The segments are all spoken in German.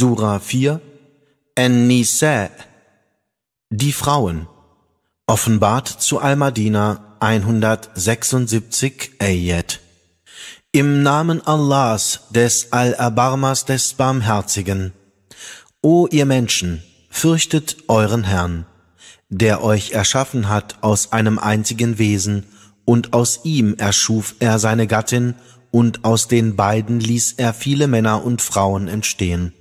Surah 4, An-Nisa, die Frauen, offenbart zu Al-Madina 176 Ayat. Im Namen Allahs, des Al-Abarmas, des Barmherzigen. O ihr Menschen, fürchtet euren Herrn, der euch erschaffen hat aus einem einzigen Wesen, und aus ihm erschuf er seine Gattin, und aus den beiden ließ er viele Männer und Frauen entstehen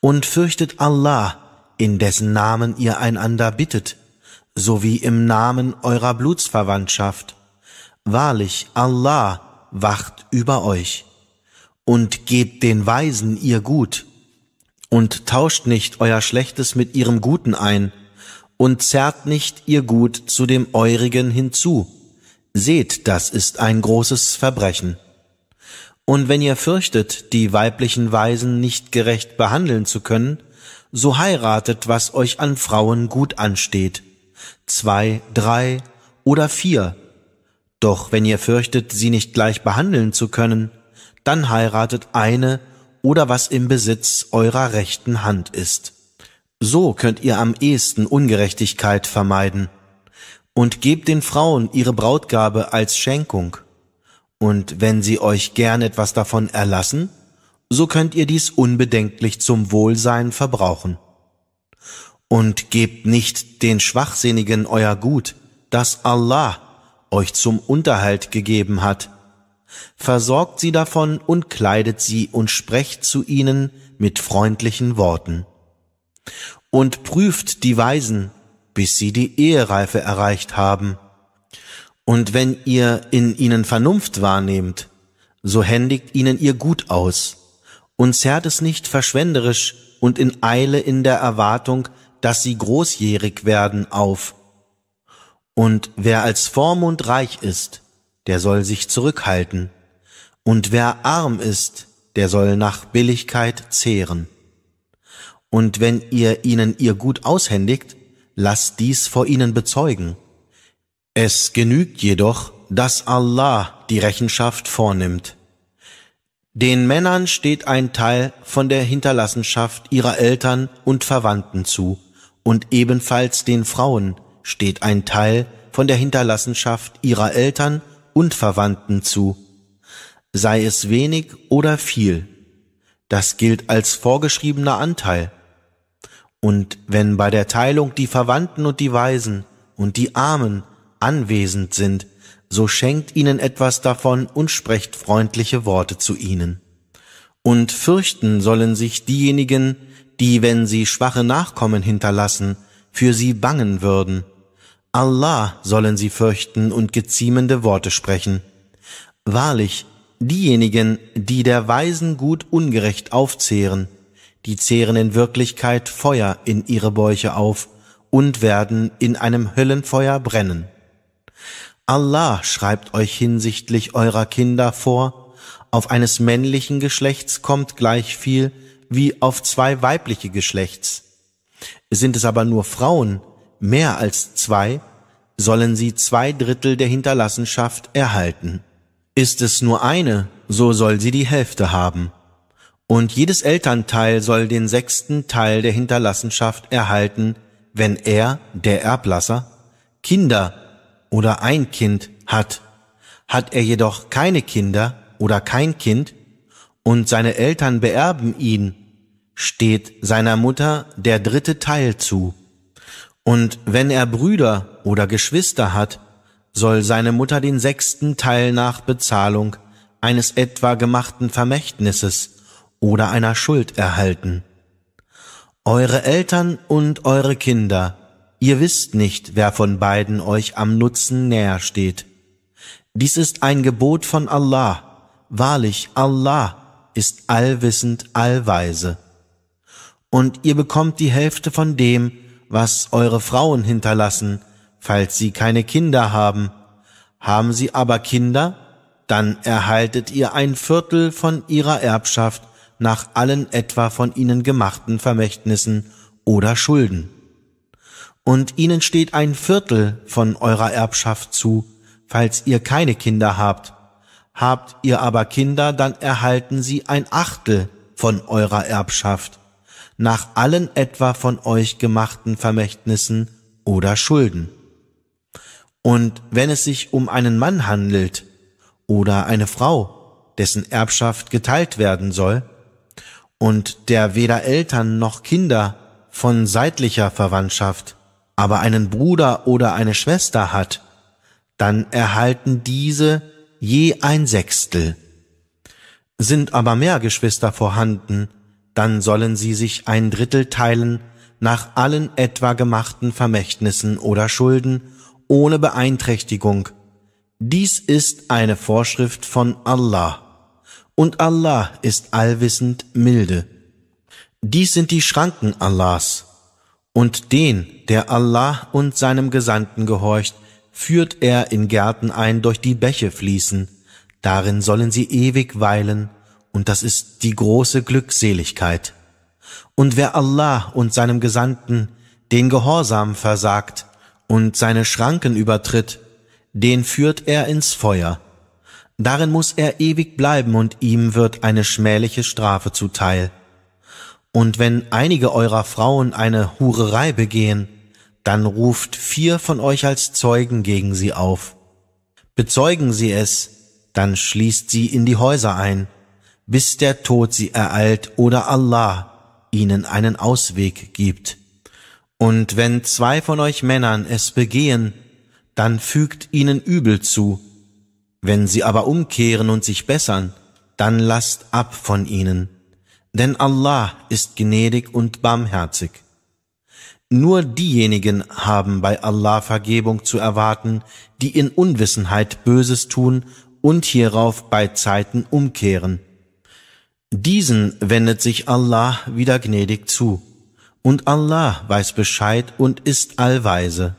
und fürchtet Allah, in dessen Namen ihr einander bittet, sowie im Namen eurer Blutsverwandtschaft. Wahrlich, Allah wacht über euch und gebt den Weisen ihr Gut und tauscht nicht euer Schlechtes mit ihrem Guten ein und zerrt nicht ihr Gut zu dem eurigen hinzu. Seht, das ist ein großes Verbrechen. Und wenn ihr fürchtet, die weiblichen Weisen nicht gerecht behandeln zu können, so heiratet, was euch an Frauen gut ansteht, zwei, drei oder vier. Doch wenn ihr fürchtet, sie nicht gleich behandeln zu können, dann heiratet eine oder was im Besitz eurer rechten Hand ist. So könnt ihr am ehesten Ungerechtigkeit vermeiden. Und gebt den Frauen ihre Brautgabe als Schenkung. Und wenn sie euch gern etwas davon erlassen, so könnt ihr dies unbedenklich zum Wohlsein verbrauchen. Und gebt nicht den Schwachsinnigen euer Gut, das Allah euch zum Unterhalt gegeben hat. Versorgt sie davon und kleidet sie und sprecht zu ihnen mit freundlichen Worten. Und prüft die Weisen, bis sie die Ehereife erreicht haben und wenn ihr in ihnen Vernunft wahrnehmt, so händigt ihnen ihr Gut aus und zerrt es nicht verschwenderisch und in Eile in der Erwartung, dass sie großjährig werden, auf. Und wer als Vormund reich ist, der soll sich zurückhalten, und wer arm ist, der soll nach Billigkeit zehren. Und wenn ihr ihnen ihr Gut aushändigt, lasst dies vor ihnen bezeugen es genügt jedoch, dass Allah die Rechenschaft vornimmt. Den Männern steht ein Teil von der Hinterlassenschaft ihrer Eltern und Verwandten zu, und ebenfalls den Frauen steht ein Teil von der Hinterlassenschaft ihrer Eltern und Verwandten zu, sei es wenig oder viel. Das gilt als vorgeschriebener Anteil. Und wenn bei der Teilung die Verwandten und die Weisen und die Armen anwesend sind, so schenkt ihnen etwas davon und sprecht freundliche Worte zu ihnen. Und fürchten sollen sich diejenigen, die, wenn sie schwache Nachkommen hinterlassen, für sie bangen würden. Allah sollen sie fürchten und geziemende Worte sprechen. Wahrlich, diejenigen, die der Weisen gut ungerecht aufzehren, die zehren in Wirklichkeit Feuer in ihre Bäuche auf und werden in einem Höllenfeuer brennen. Allah schreibt euch hinsichtlich eurer Kinder vor, auf eines männlichen Geschlechts kommt gleich viel wie auf zwei weibliche Geschlechts. Sind es aber nur Frauen, mehr als zwei, sollen sie zwei Drittel der Hinterlassenschaft erhalten. Ist es nur eine, so soll sie die Hälfte haben. Und jedes Elternteil soll den sechsten Teil der Hinterlassenschaft erhalten, wenn er, der Erblasser, Kinder oder ein Kind hat. Hat er jedoch keine Kinder oder kein Kind und seine Eltern beerben ihn, steht seiner Mutter der dritte Teil zu. Und wenn er Brüder oder Geschwister hat, soll seine Mutter den sechsten Teil nach Bezahlung eines etwa gemachten Vermächtnisses oder einer Schuld erhalten. Eure Eltern und eure Kinder Ihr wisst nicht, wer von beiden euch am Nutzen näher steht. Dies ist ein Gebot von Allah. Wahrlich, Allah ist allwissend, allweise. Und ihr bekommt die Hälfte von dem, was eure Frauen hinterlassen, falls sie keine Kinder haben. Haben sie aber Kinder, dann erhaltet ihr ein Viertel von ihrer Erbschaft nach allen etwa von ihnen gemachten Vermächtnissen oder Schulden und ihnen steht ein Viertel von eurer Erbschaft zu, falls ihr keine Kinder habt. Habt ihr aber Kinder, dann erhalten sie ein Achtel von eurer Erbschaft, nach allen etwa von euch gemachten Vermächtnissen oder Schulden. Und wenn es sich um einen Mann handelt oder eine Frau, dessen Erbschaft geteilt werden soll, und der weder Eltern noch Kinder von seitlicher Verwandtschaft aber einen Bruder oder eine Schwester hat, dann erhalten diese je ein Sechstel. Sind aber mehr Geschwister vorhanden, dann sollen sie sich ein Drittel teilen nach allen etwa gemachten Vermächtnissen oder Schulden ohne Beeinträchtigung. Dies ist eine Vorschrift von Allah. Und Allah ist allwissend milde. Dies sind die Schranken Allahs. Und den, der Allah und seinem Gesandten gehorcht, führt er in Gärten ein, durch die Bäche fließen, darin sollen sie ewig weilen, und das ist die große Glückseligkeit. Und wer Allah und seinem Gesandten den Gehorsam versagt und seine Schranken übertritt, den führt er ins Feuer. Darin muss er ewig bleiben und ihm wird eine schmähliche Strafe zuteil. Und wenn einige eurer Frauen eine Hurerei begehen, dann ruft vier von euch als Zeugen gegen sie auf. Bezeugen sie es, dann schließt sie in die Häuser ein, bis der Tod sie ereilt oder Allah ihnen einen Ausweg gibt. Und wenn zwei von euch Männern es begehen, dann fügt ihnen übel zu. Wenn sie aber umkehren und sich bessern, dann lasst ab von ihnen denn Allah ist gnädig und barmherzig. Nur diejenigen haben bei Allah Vergebung zu erwarten, die in Unwissenheit Böses tun und hierauf bei Zeiten umkehren. Diesen wendet sich Allah wieder gnädig zu, und Allah weiß Bescheid und ist allweise.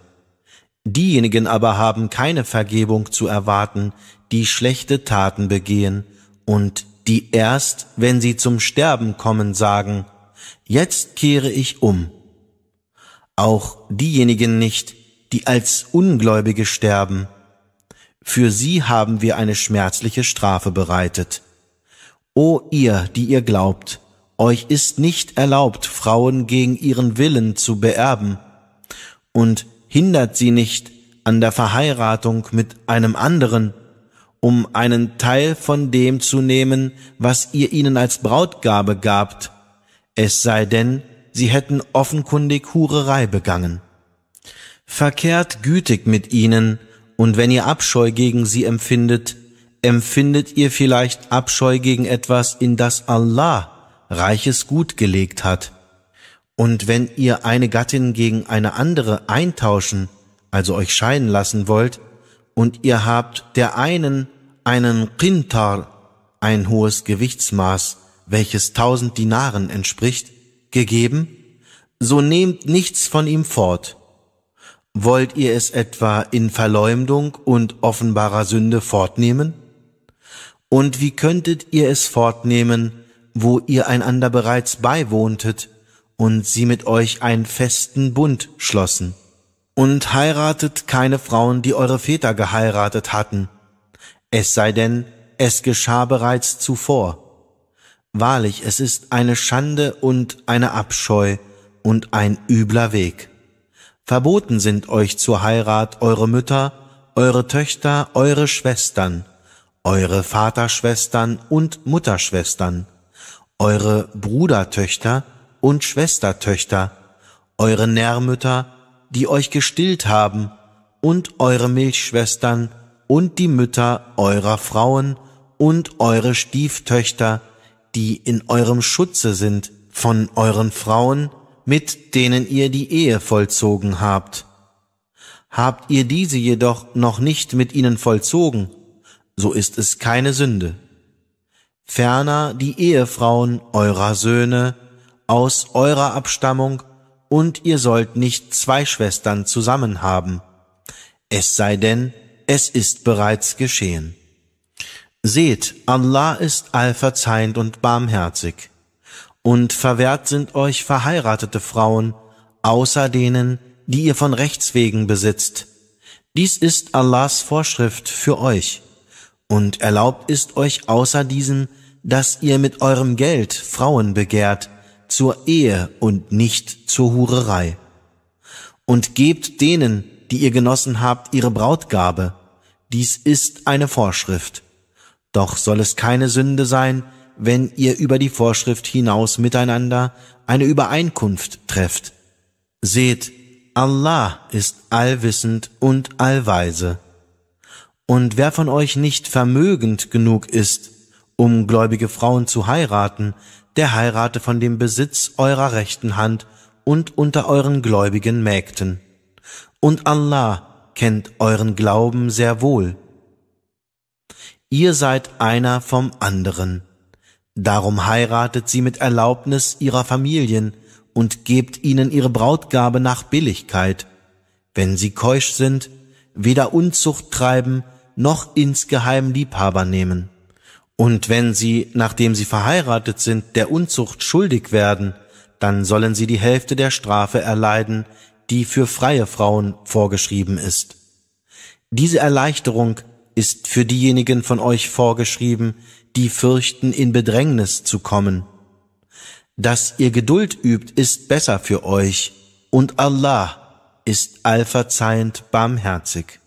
Diejenigen aber haben keine Vergebung zu erwarten, die schlechte Taten begehen und die erst, wenn sie zum Sterben kommen, sagen, jetzt kehre ich um. Auch diejenigen nicht, die als Ungläubige sterben. Für sie haben wir eine schmerzliche Strafe bereitet. O ihr, die ihr glaubt, euch ist nicht erlaubt, Frauen gegen ihren Willen zu beerben, und hindert sie nicht an der Verheiratung mit einem anderen, um einen Teil von dem zu nehmen, was ihr ihnen als Brautgabe gabt, es sei denn, sie hätten offenkundig Hurerei begangen. Verkehrt gütig mit ihnen, und wenn ihr Abscheu gegen sie empfindet, empfindet ihr vielleicht Abscheu gegen etwas, in das Allah reiches Gut gelegt hat. Und wenn ihr eine Gattin gegen eine andere eintauschen, also euch scheiden lassen wollt, und ihr habt der einen einen Qintar, ein hohes Gewichtsmaß, welches tausend Dinaren entspricht, gegeben, so nehmt nichts von ihm fort. Wollt ihr es etwa in Verleumdung und offenbarer Sünde fortnehmen? Und wie könntet ihr es fortnehmen, wo ihr einander bereits beiwohntet und sie mit euch einen festen Bund schlossen? Und heiratet keine Frauen, die eure Väter geheiratet hatten, es sei denn, es geschah bereits zuvor. Wahrlich, es ist eine Schande und eine Abscheu und ein übler Weg. Verboten sind euch zur Heirat eure Mütter, eure Töchter, eure Schwestern, eure Vaterschwestern und Mutterschwestern, eure Brudertöchter und Schwestertöchter, eure Nährmütter, die euch gestillt haben, und eure Milchschwestern und die Mütter eurer Frauen und eure Stieftöchter, die in eurem Schutze sind, von euren Frauen, mit denen ihr die Ehe vollzogen habt. Habt ihr diese jedoch noch nicht mit ihnen vollzogen, so ist es keine Sünde. Ferner die Ehefrauen eurer Söhne aus eurer Abstammung, und ihr sollt nicht zwei Schwestern zusammen haben, es sei denn, es ist bereits geschehen. Seht, Allah ist allverzeihend und barmherzig. Und verwehrt sind euch verheiratete Frauen, außer denen, die ihr von Rechts wegen besitzt. Dies ist Allahs Vorschrift für euch. Und erlaubt ist euch außer diesen, dass ihr mit eurem Geld Frauen begehrt, zur Ehe und nicht zur Hurerei. Und gebt denen, die ihr genossen habt, ihre Brautgabe. Dies ist eine Vorschrift. Doch soll es keine Sünde sein, wenn ihr über die Vorschrift hinaus miteinander eine Übereinkunft trefft. Seht, Allah ist allwissend und allweise. Und wer von euch nicht vermögend genug ist, um gläubige Frauen zu heiraten, der heirate von dem Besitz eurer rechten Hand und unter euren gläubigen Mägden und Allah kennt euren Glauben sehr wohl. Ihr seid einer vom anderen. Darum heiratet sie mit Erlaubnis ihrer Familien und gebt ihnen ihre Brautgabe nach Billigkeit, wenn sie keusch sind, weder Unzucht treiben noch insgeheim Liebhaber nehmen. Und wenn sie, nachdem sie verheiratet sind, der Unzucht schuldig werden, dann sollen sie die Hälfte der Strafe erleiden, die für freie Frauen vorgeschrieben ist. Diese Erleichterung ist für diejenigen von euch vorgeschrieben, die fürchten, in Bedrängnis zu kommen. Dass ihr Geduld übt, ist besser für euch, und Allah ist allverzeihend barmherzig.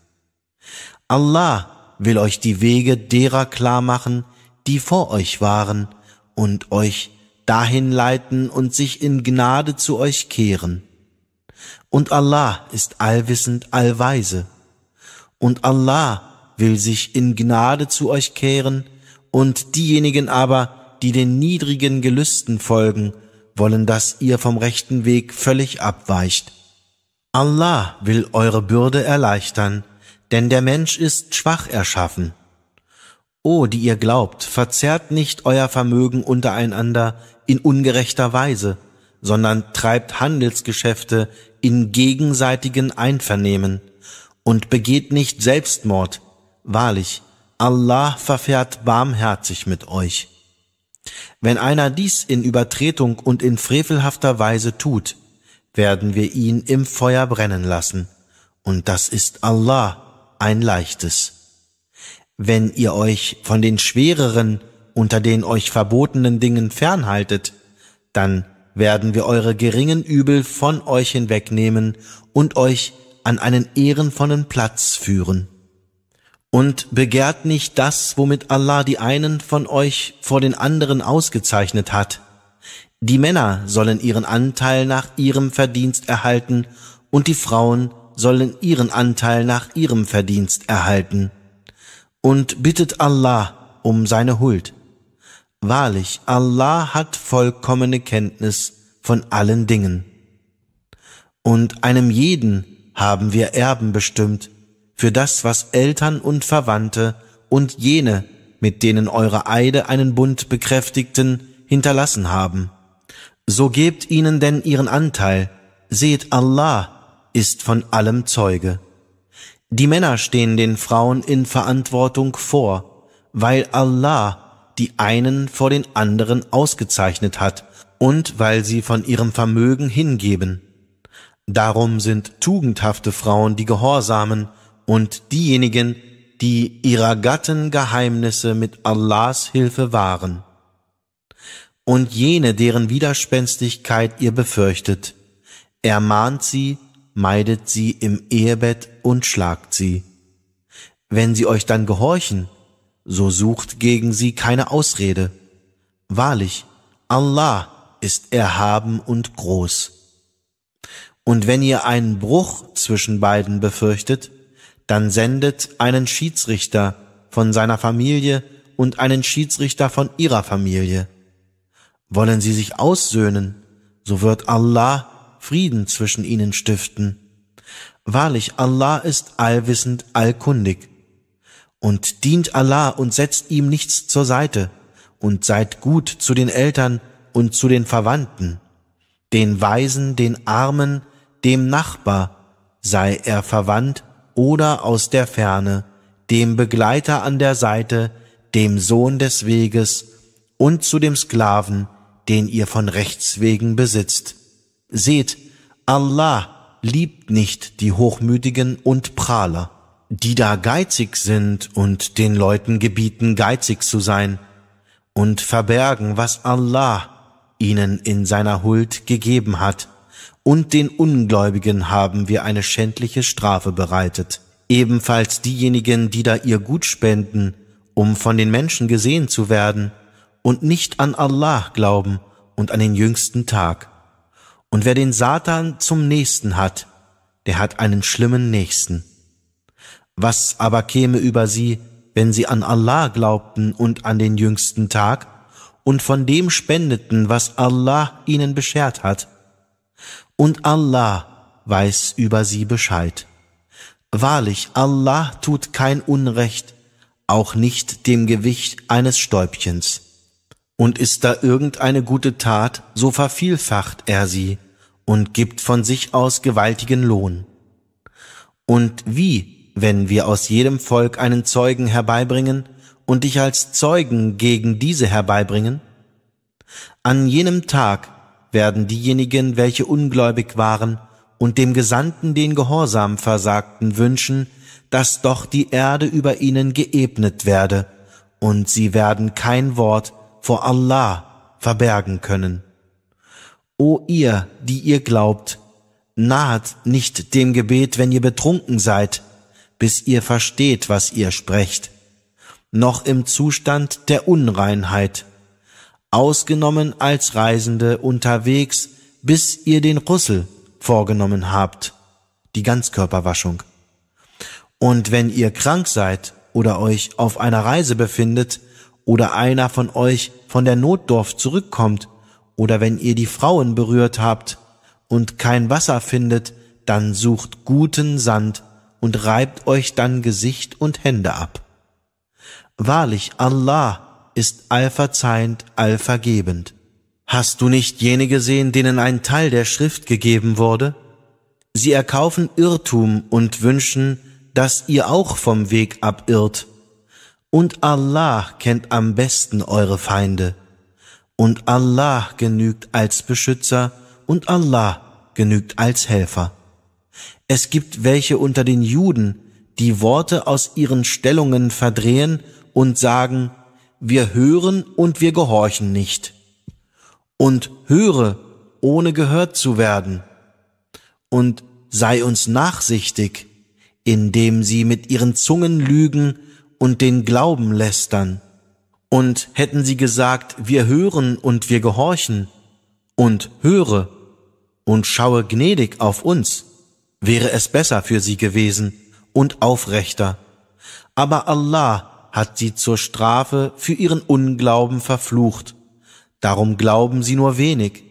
Allah will euch die Wege derer klar machen, die vor euch waren, und euch dahin leiten und sich in Gnade zu euch kehren. Und Allah ist allwissend, allweise. Und Allah will sich in Gnade zu euch kehren, und diejenigen aber, die den niedrigen Gelüsten folgen, wollen, dass ihr vom rechten Weg völlig abweicht. Allah will eure Bürde erleichtern, denn der Mensch ist schwach erschaffen. O, die ihr glaubt, verzerrt nicht euer Vermögen untereinander in ungerechter Weise, sondern treibt Handelsgeschäfte in gegenseitigen Einvernehmen und begeht nicht Selbstmord. Wahrlich, Allah verfährt barmherzig mit euch. Wenn einer dies in Übertretung und in frevelhafter Weise tut, werden wir ihn im Feuer brennen lassen, und das ist Allah ein leichtes. Wenn ihr euch von den schwereren, unter den euch verbotenen Dingen fernhaltet, dann werden wir eure geringen Übel von euch hinwegnehmen und euch an einen ehrenvollen Platz führen. Und begehrt nicht das, womit Allah die einen von euch vor den anderen ausgezeichnet hat. Die Männer sollen ihren Anteil nach ihrem Verdienst erhalten und die Frauen sollen ihren Anteil nach ihrem Verdienst erhalten. Und bittet Allah um seine Huld. Wahrlich, Allah hat vollkommene Kenntnis von allen Dingen. Und einem jeden haben wir Erben bestimmt für das, was Eltern und Verwandte und jene, mit denen eure Eide einen Bund bekräftigten, hinterlassen haben. So gebt ihnen denn ihren Anteil, seht Allah ist von allem Zeuge. Die Männer stehen den Frauen in Verantwortung vor, weil Allah die einen vor den anderen ausgezeichnet hat und weil sie von ihrem Vermögen hingeben. Darum sind tugendhafte Frauen die Gehorsamen und diejenigen, die ihrer Gatten Geheimnisse mit Allahs Hilfe wahren. Und jene, deren Widerspenstigkeit ihr befürchtet. ermahnt sie, meidet sie im Ehebett und schlagt sie. Wenn sie euch dann gehorchen, so sucht gegen sie keine Ausrede. Wahrlich, Allah ist erhaben und groß. Und wenn ihr einen Bruch zwischen beiden befürchtet, dann sendet einen Schiedsrichter von seiner Familie und einen Schiedsrichter von ihrer Familie. Wollen sie sich aussöhnen, so wird Allah Frieden zwischen ihnen stiften. Wahrlich, Allah ist allwissend, allkundig und dient Allah und setzt ihm nichts zur Seite und seid gut zu den Eltern und zu den Verwandten, den Weisen, den Armen, dem Nachbar, sei er verwandt oder aus der Ferne, dem Begleiter an der Seite, dem Sohn des Weges und zu dem Sklaven, den ihr von Rechts wegen besitzt. Seht, Allah liebt nicht die Hochmütigen und Prahler die da geizig sind und den Leuten gebieten, geizig zu sein und verbergen, was Allah ihnen in seiner Huld gegeben hat, und den Ungläubigen haben wir eine schändliche Strafe bereitet. Ebenfalls diejenigen, die da ihr Gut spenden, um von den Menschen gesehen zu werden, und nicht an Allah glauben und an den jüngsten Tag. Und wer den Satan zum Nächsten hat, der hat einen schlimmen Nächsten. Was aber käme über sie, wenn sie an Allah glaubten und an den jüngsten Tag und von dem spendeten, was Allah ihnen beschert hat? Und Allah weiß über sie Bescheid. Wahrlich, Allah tut kein Unrecht, auch nicht dem Gewicht eines Stäubchens. Und ist da irgendeine gute Tat, so vervielfacht er sie und gibt von sich aus gewaltigen Lohn. Und wie wenn wir aus jedem Volk einen Zeugen herbeibringen und dich als Zeugen gegen diese herbeibringen? An jenem Tag werden diejenigen, welche ungläubig waren und dem Gesandten den Gehorsam versagten, wünschen, dass doch die Erde über ihnen geebnet werde, und sie werden kein Wort vor Allah verbergen können. O ihr, die ihr glaubt, naht nicht dem Gebet, wenn ihr betrunken seid, bis ihr versteht, was ihr sprecht, noch im Zustand der Unreinheit, ausgenommen als Reisende unterwegs, bis ihr den Rüssel vorgenommen habt, die Ganzkörperwaschung. Und wenn ihr krank seid oder euch auf einer Reise befindet oder einer von euch von der Notdorf zurückkommt oder wenn ihr die Frauen berührt habt und kein Wasser findet, dann sucht guten Sand und reibt euch dann Gesicht und Hände ab. Wahrlich, Allah ist allverzeihend, allvergebend. Hast du nicht jene gesehen, denen ein Teil der Schrift gegeben wurde? Sie erkaufen Irrtum und wünschen, dass ihr auch vom Weg abirrt. Und Allah kennt am besten eure Feinde. Und Allah genügt als Beschützer und Allah genügt als Helfer. Es gibt welche unter den Juden, die Worte aus ihren Stellungen verdrehen und sagen, wir hören und wir gehorchen nicht. Und höre, ohne gehört zu werden. Und sei uns nachsichtig, indem sie mit ihren Zungen lügen und den Glauben lästern. Und hätten sie gesagt, wir hören und wir gehorchen, und höre, und schaue gnädig auf uns, wäre es besser für sie gewesen und aufrechter. Aber Allah hat sie zur Strafe für ihren Unglauben verflucht. Darum glauben sie nur wenig.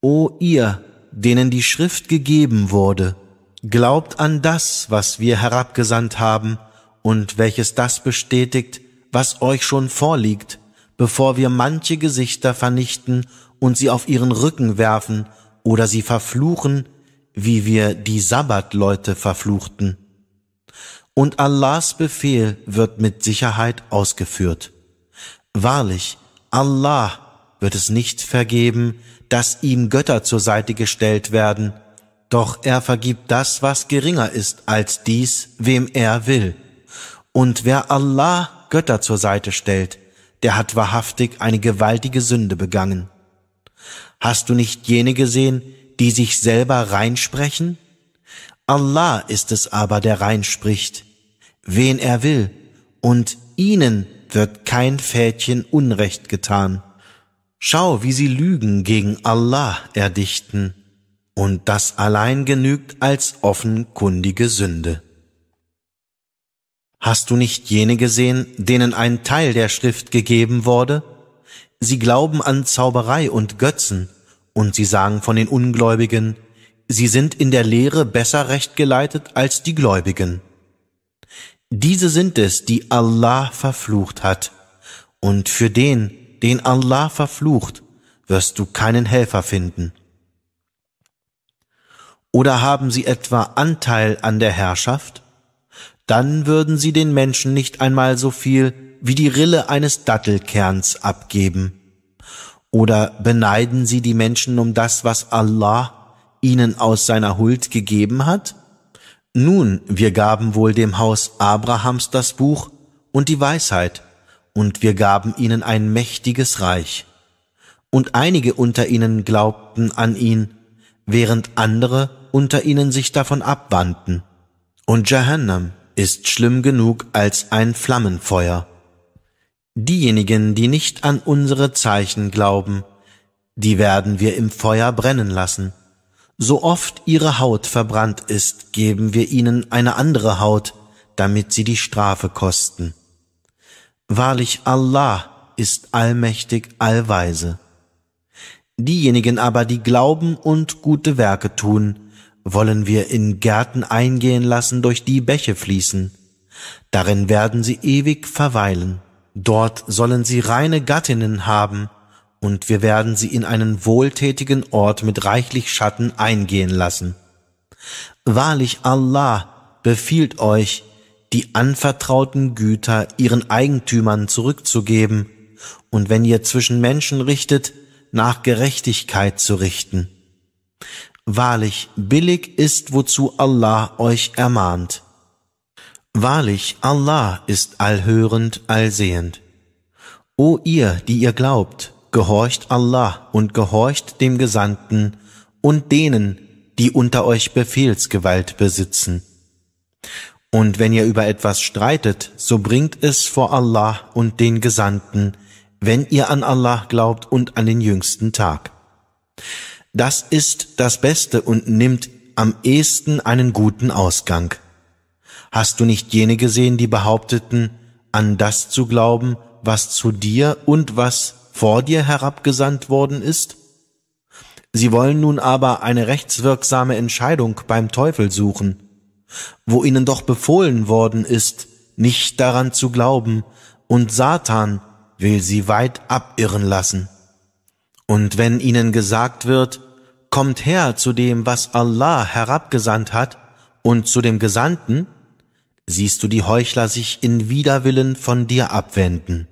O ihr, denen die Schrift gegeben wurde, glaubt an das, was wir herabgesandt haben und welches das bestätigt, was euch schon vorliegt, bevor wir manche Gesichter vernichten und sie auf ihren Rücken werfen oder sie verfluchen wie wir die Sabbatleute verfluchten. Und Allahs Befehl wird mit Sicherheit ausgeführt. Wahrlich, Allah wird es nicht vergeben, dass ihm Götter zur Seite gestellt werden, doch er vergibt das, was geringer ist als dies, wem er will. Und wer Allah Götter zur Seite stellt, der hat wahrhaftig eine gewaltige Sünde begangen. Hast du nicht jene gesehen, die sich selber reinsprechen? Allah ist es aber, der reinspricht, wen er will, und ihnen wird kein Fädchen Unrecht getan. Schau, wie sie Lügen gegen Allah erdichten, und das allein genügt als offenkundige Sünde. Hast du nicht jene gesehen, denen ein Teil der Schrift gegeben wurde? Sie glauben an Zauberei und Götzen, und sie sagen von den Ungläubigen, sie sind in der Lehre besser rechtgeleitet als die Gläubigen. Diese sind es, die Allah verflucht hat. Und für den, den Allah verflucht, wirst du keinen Helfer finden. Oder haben sie etwa Anteil an der Herrschaft? Dann würden sie den Menschen nicht einmal so viel wie die Rille eines Dattelkerns abgeben. Oder beneiden sie die Menschen um das, was Allah ihnen aus seiner Huld gegeben hat? Nun, wir gaben wohl dem Haus Abrahams das Buch und die Weisheit, und wir gaben ihnen ein mächtiges Reich. Und einige unter ihnen glaubten an ihn, während andere unter ihnen sich davon abwandten. Und Jahannam ist schlimm genug als ein Flammenfeuer. Diejenigen, die nicht an unsere Zeichen glauben, die werden wir im Feuer brennen lassen. So oft ihre Haut verbrannt ist, geben wir ihnen eine andere Haut, damit sie die Strafe kosten. Wahrlich Allah ist allmächtig, allweise. Diejenigen aber, die glauben und gute Werke tun, wollen wir in Gärten eingehen lassen, durch die Bäche fließen. Darin werden sie ewig verweilen. Dort sollen sie reine Gattinnen haben, und wir werden sie in einen wohltätigen Ort mit reichlich Schatten eingehen lassen. Wahrlich Allah befiehlt euch, die anvertrauten Güter ihren Eigentümern zurückzugeben, und wenn ihr zwischen Menschen richtet, nach Gerechtigkeit zu richten. Wahrlich, billig ist, wozu Allah euch ermahnt. Wahrlich, Allah ist allhörend, allsehend. O ihr, die ihr glaubt, gehorcht Allah und gehorcht dem Gesandten und denen, die unter euch Befehlsgewalt besitzen. Und wenn ihr über etwas streitet, so bringt es vor Allah und den Gesandten, wenn ihr an Allah glaubt und an den jüngsten Tag. Das ist das Beste und nimmt am ehesten einen guten Ausgang. Hast du nicht jene gesehen, die behaupteten, an das zu glauben, was zu dir und was vor dir herabgesandt worden ist? Sie wollen nun aber eine rechtswirksame Entscheidung beim Teufel suchen, wo ihnen doch befohlen worden ist, nicht daran zu glauben, und Satan will sie weit abirren lassen. Und wenn ihnen gesagt wird, kommt her zu dem, was Allah herabgesandt hat, und zu dem Gesandten, siehst du die Heuchler sich in Widerwillen von dir abwenden.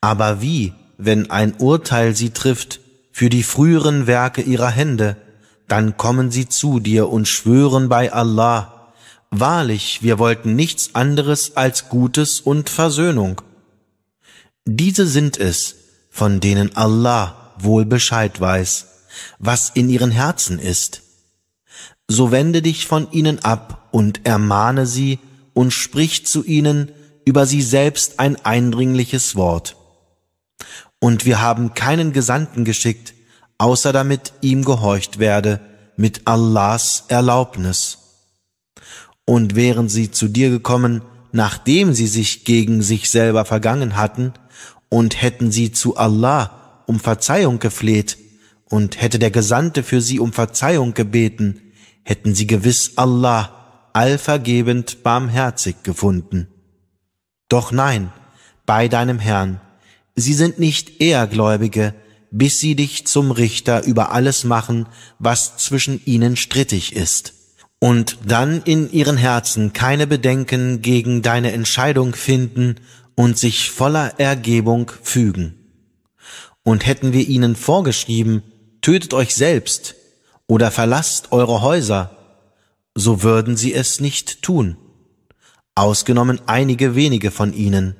Aber wie, wenn ein Urteil sie trifft für die früheren Werke ihrer Hände, dann kommen sie zu dir und schwören bei Allah, Wahrlich, wir wollten nichts anderes als Gutes und Versöhnung. Diese sind es, von denen Allah wohl Bescheid weiß, was in ihren Herzen ist so wende dich von ihnen ab und ermahne sie und sprich zu ihnen über sie selbst ein eindringliches Wort. Und wir haben keinen Gesandten geschickt, außer damit ihm gehorcht werde, mit Allahs Erlaubnis. Und wären sie zu dir gekommen, nachdem sie sich gegen sich selber vergangen hatten, und hätten sie zu Allah um Verzeihung gefleht, und hätte der Gesandte für sie um Verzeihung gebeten, hätten sie gewiss Allah allvergebend barmherzig gefunden. Doch nein, bei deinem Herrn, sie sind nicht Ehrgläubige, bis sie dich zum Richter über alles machen, was zwischen ihnen strittig ist, und dann in ihren Herzen keine Bedenken gegen deine Entscheidung finden und sich voller Ergebung fügen. Und hätten wir ihnen vorgeschrieben, tötet euch selbst, oder verlasst eure Häuser, so würden sie es nicht tun, ausgenommen einige wenige von ihnen.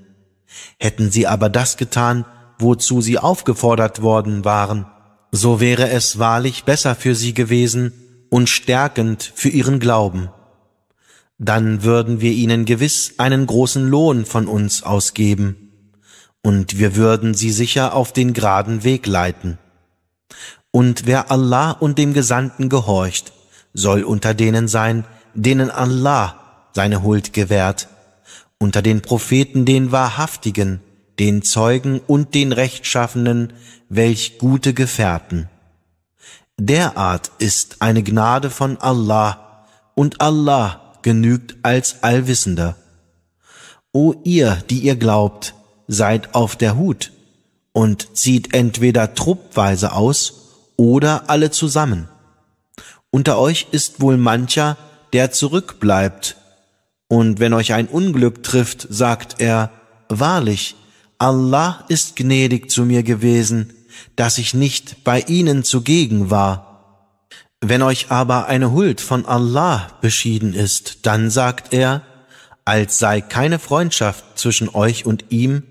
Hätten sie aber das getan, wozu sie aufgefordert worden waren, so wäre es wahrlich besser für sie gewesen und stärkend für ihren Glauben. Dann würden wir ihnen gewiss einen großen Lohn von uns ausgeben, und wir würden sie sicher auf den geraden Weg leiten. Und wer Allah und dem Gesandten gehorcht, soll unter denen sein, denen Allah seine Huld gewährt, unter den Propheten, den Wahrhaftigen, den Zeugen und den Rechtschaffenen, welch gute Gefährten. Derart ist eine Gnade von Allah, und Allah genügt als Allwissender. O ihr, die ihr glaubt, seid auf der Hut und zieht entweder truppweise aus oder alle zusammen. Unter euch ist wohl mancher, der zurückbleibt. Und wenn euch ein Unglück trifft, sagt er, wahrlich, Allah ist gnädig zu mir gewesen, dass ich nicht bei ihnen zugegen war. Wenn euch aber eine Huld von Allah beschieden ist, dann sagt er, als sei keine Freundschaft zwischen euch und ihm,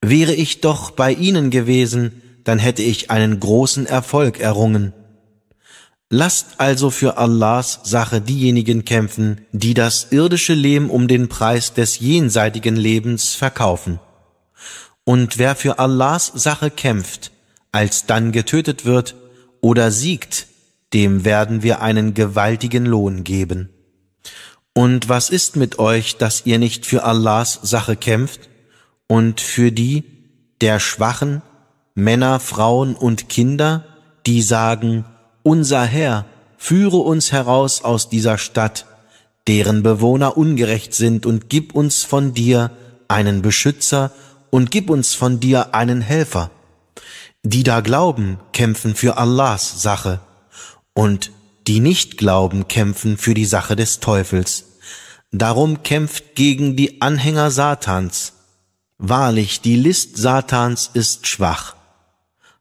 wäre ich doch bei ihnen gewesen, dann hätte ich einen großen Erfolg errungen. Lasst also für Allahs Sache diejenigen kämpfen, die das irdische Leben um den Preis des jenseitigen Lebens verkaufen. Und wer für Allahs Sache kämpft, als dann getötet wird oder siegt, dem werden wir einen gewaltigen Lohn geben. Und was ist mit euch, dass ihr nicht für Allahs Sache kämpft und für die der Schwachen Männer, Frauen und Kinder, die sagen, unser Herr, führe uns heraus aus dieser Stadt, deren Bewohner ungerecht sind, und gib uns von dir einen Beschützer und gib uns von dir einen Helfer. Die da glauben, kämpfen für Allahs Sache, und die nicht glauben, kämpfen für die Sache des Teufels. Darum kämpft gegen die Anhänger Satans. Wahrlich, die List Satans ist schwach.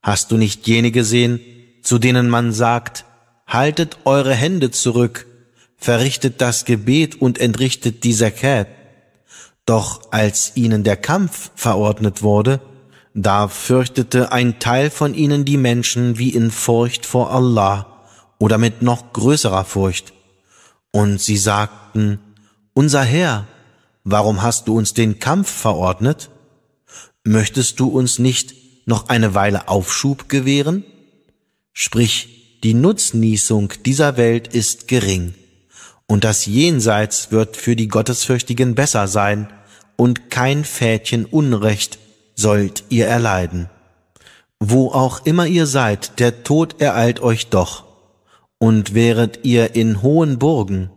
Hast du nicht jene gesehen, zu denen man sagt, haltet eure Hände zurück, verrichtet das Gebet und entrichtet die Zakat. Doch als ihnen der Kampf verordnet wurde, da fürchtete ein Teil von ihnen die Menschen wie in Furcht vor Allah oder mit noch größerer Furcht. Und sie sagten, Unser Herr, warum hast du uns den Kampf verordnet? Möchtest du uns nicht noch eine Weile Aufschub gewähren? Sprich, die Nutznießung dieser Welt ist gering, und das Jenseits wird für die Gottesfürchtigen besser sein, und kein Fädchen Unrecht sollt ihr erleiden. Wo auch immer ihr seid, der Tod ereilt euch doch, und wäret ihr in hohen Burgen.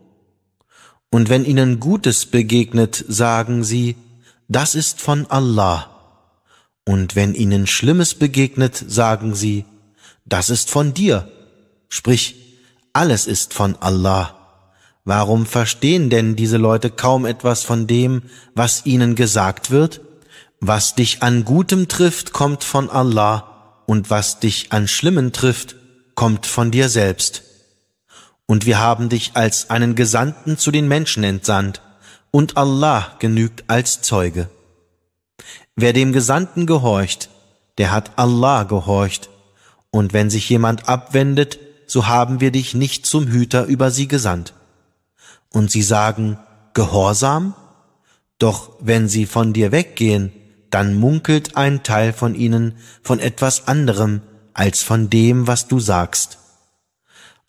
Und wenn ihnen Gutes begegnet, sagen sie, das ist von Allah, und wenn ihnen Schlimmes begegnet, sagen sie, das ist von dir. Sprich, alles ist von Allah. Warum verstehen denn diese Leute kaum etwas von dem, was ihnen gesagt wird? Was dich an Gutem trifft, kommt von Allah, und was dich an Schlimmen trifft, kommt von dir selbst. Und wir haben dich als einen Gesandten zu den Menschen entsandt, und Allah genügt als Zeuge. Wer dem Gesandten gehorcht, der hat Allah gehorcht. Und wenn sich jemand abwendet, so haben wir dich nicht zum Hüter über sie gesandt. Und sie sagen, Gehorsam? Doch wenn sie von dir weggehen, dann munkelt ein Teil von ihnen von etwas anderem als von dem, was du sagst.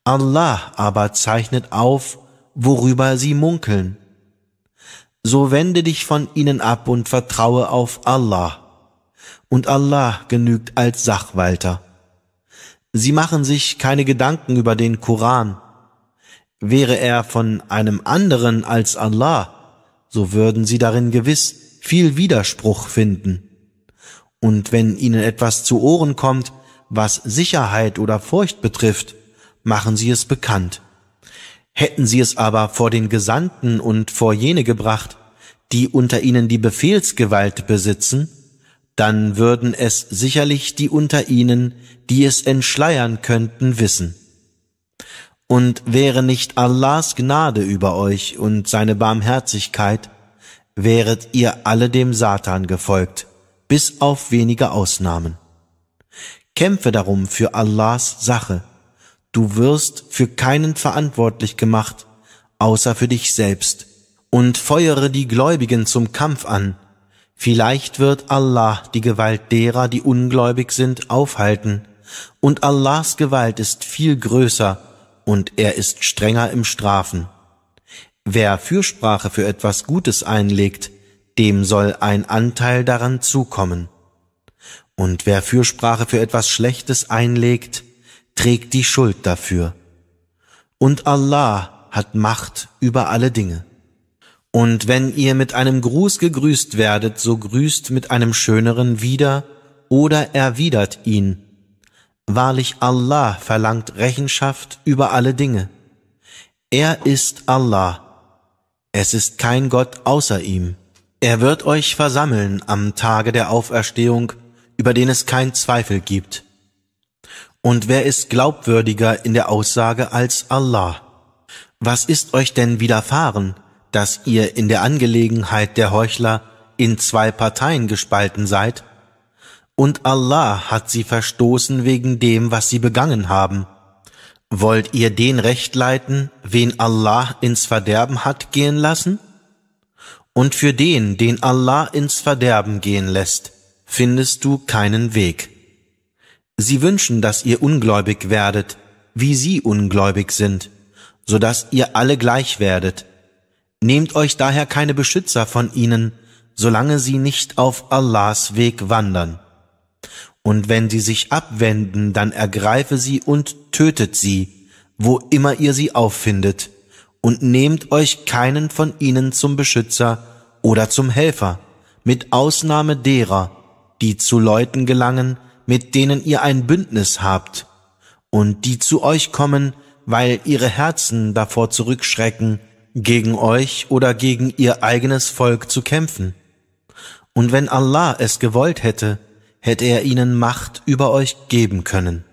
Allah aber zeichnet auf, worüber sie munkeln so wende dich von ihnen ab und vertraue auf Allah. Und Allah genügt als Sachwalter. Sie machen sich keine Gedanken über den Koran. Wäre er von einem anderen als Allah, so würden sie darin gewiss viel Widerspruch finden. Und wenn ihnen etwas zu Ohren kommt, was Sicherheit oder Furcht betrifft, machen sie es bekannt. Hätten sie es aber vor den Gesandten und vor jene gebracht, die unter ihnen die Befehlsgewalt besitzen, dann würden es sicherlich die unter ihnen, die es entschleiern könnten, wissen. Und wäre nicht Allahs Gnade über euch und seine Barmherzigkeit, wäret ihr alle dem Satan gefolgt, bis auf wenige Ausnahmen. Kämpfe darum für Allahs Sache, Du wirst für keinen verantwortlich gemacht, außer für dich selbst. Und feuere die Gläubigen zum Kampf an. Vielleicht wird Allah die Gewalt derer, die ungläubig sind, aufhalten. Und Allahs Gewalt ist viel größer und er ist strenger im Strafen. Wer Fürsprache für etwas Gutes einlegt, dem soll ein Anteil daran zukommen. Und wer Fürsprache für etwas Schlechtes einlegt, trägt die Schuld dafür. Und Allah hat Macht über alle Dinge. Und wenn ihr mit einem Gruß gegrüßt werdet, so grüßt mit einem schöneren wieder oder erwidert ihn. Wahrlich Allah verlangt Rechenschaft über alle Dinge. Er ist Allah. Es ist kein Gott außer ihm. Er wird euch versammeln am Tage der Auferstehung, über den es kein Zweifel gibt. Und wer ist glaubwürdiger in der Aussage als Allah? Was ist euch denn widerfahren, dass ihr in der Angelegenheit der Heuchler in zwei Parteien gespalten seid? Und Allah hat sie verstoßen wegen dem, was sie begangen haben. Wollt ihr den recht leiten, wen Allah ins Verderben hat gehen lassen? Und für den, den Allah ins Verderben gehen lässt, findest du keinen Weg. Sie wünschen, dass ihr ungläubig werdet, wie sie ungläubig sind, so dass ihr alle gleich werdet. Nehmt euch daher keine Beschützer von ihnen, solange sie nicht auf Allahs Weg wandern. Und wenn sie sich abwenden, dann ergreife sie und tötet sie, wo immer ihr sie auffindet, und nehmt euch keinen von ihnen zum Beschützer oder zum Helfer, mit Ausnahme derer, die zu Leuten gelangen, mit denen ihr ein Bündnis habt, und die zu euch kommen, weil ihre Herzen davor zurückschrecken, gegen euch oder gegen ihr eigenes Volk zu kämpfen. Und wenn Allah es gewollt hätte, hätte er ihnen Macht über euch geben können.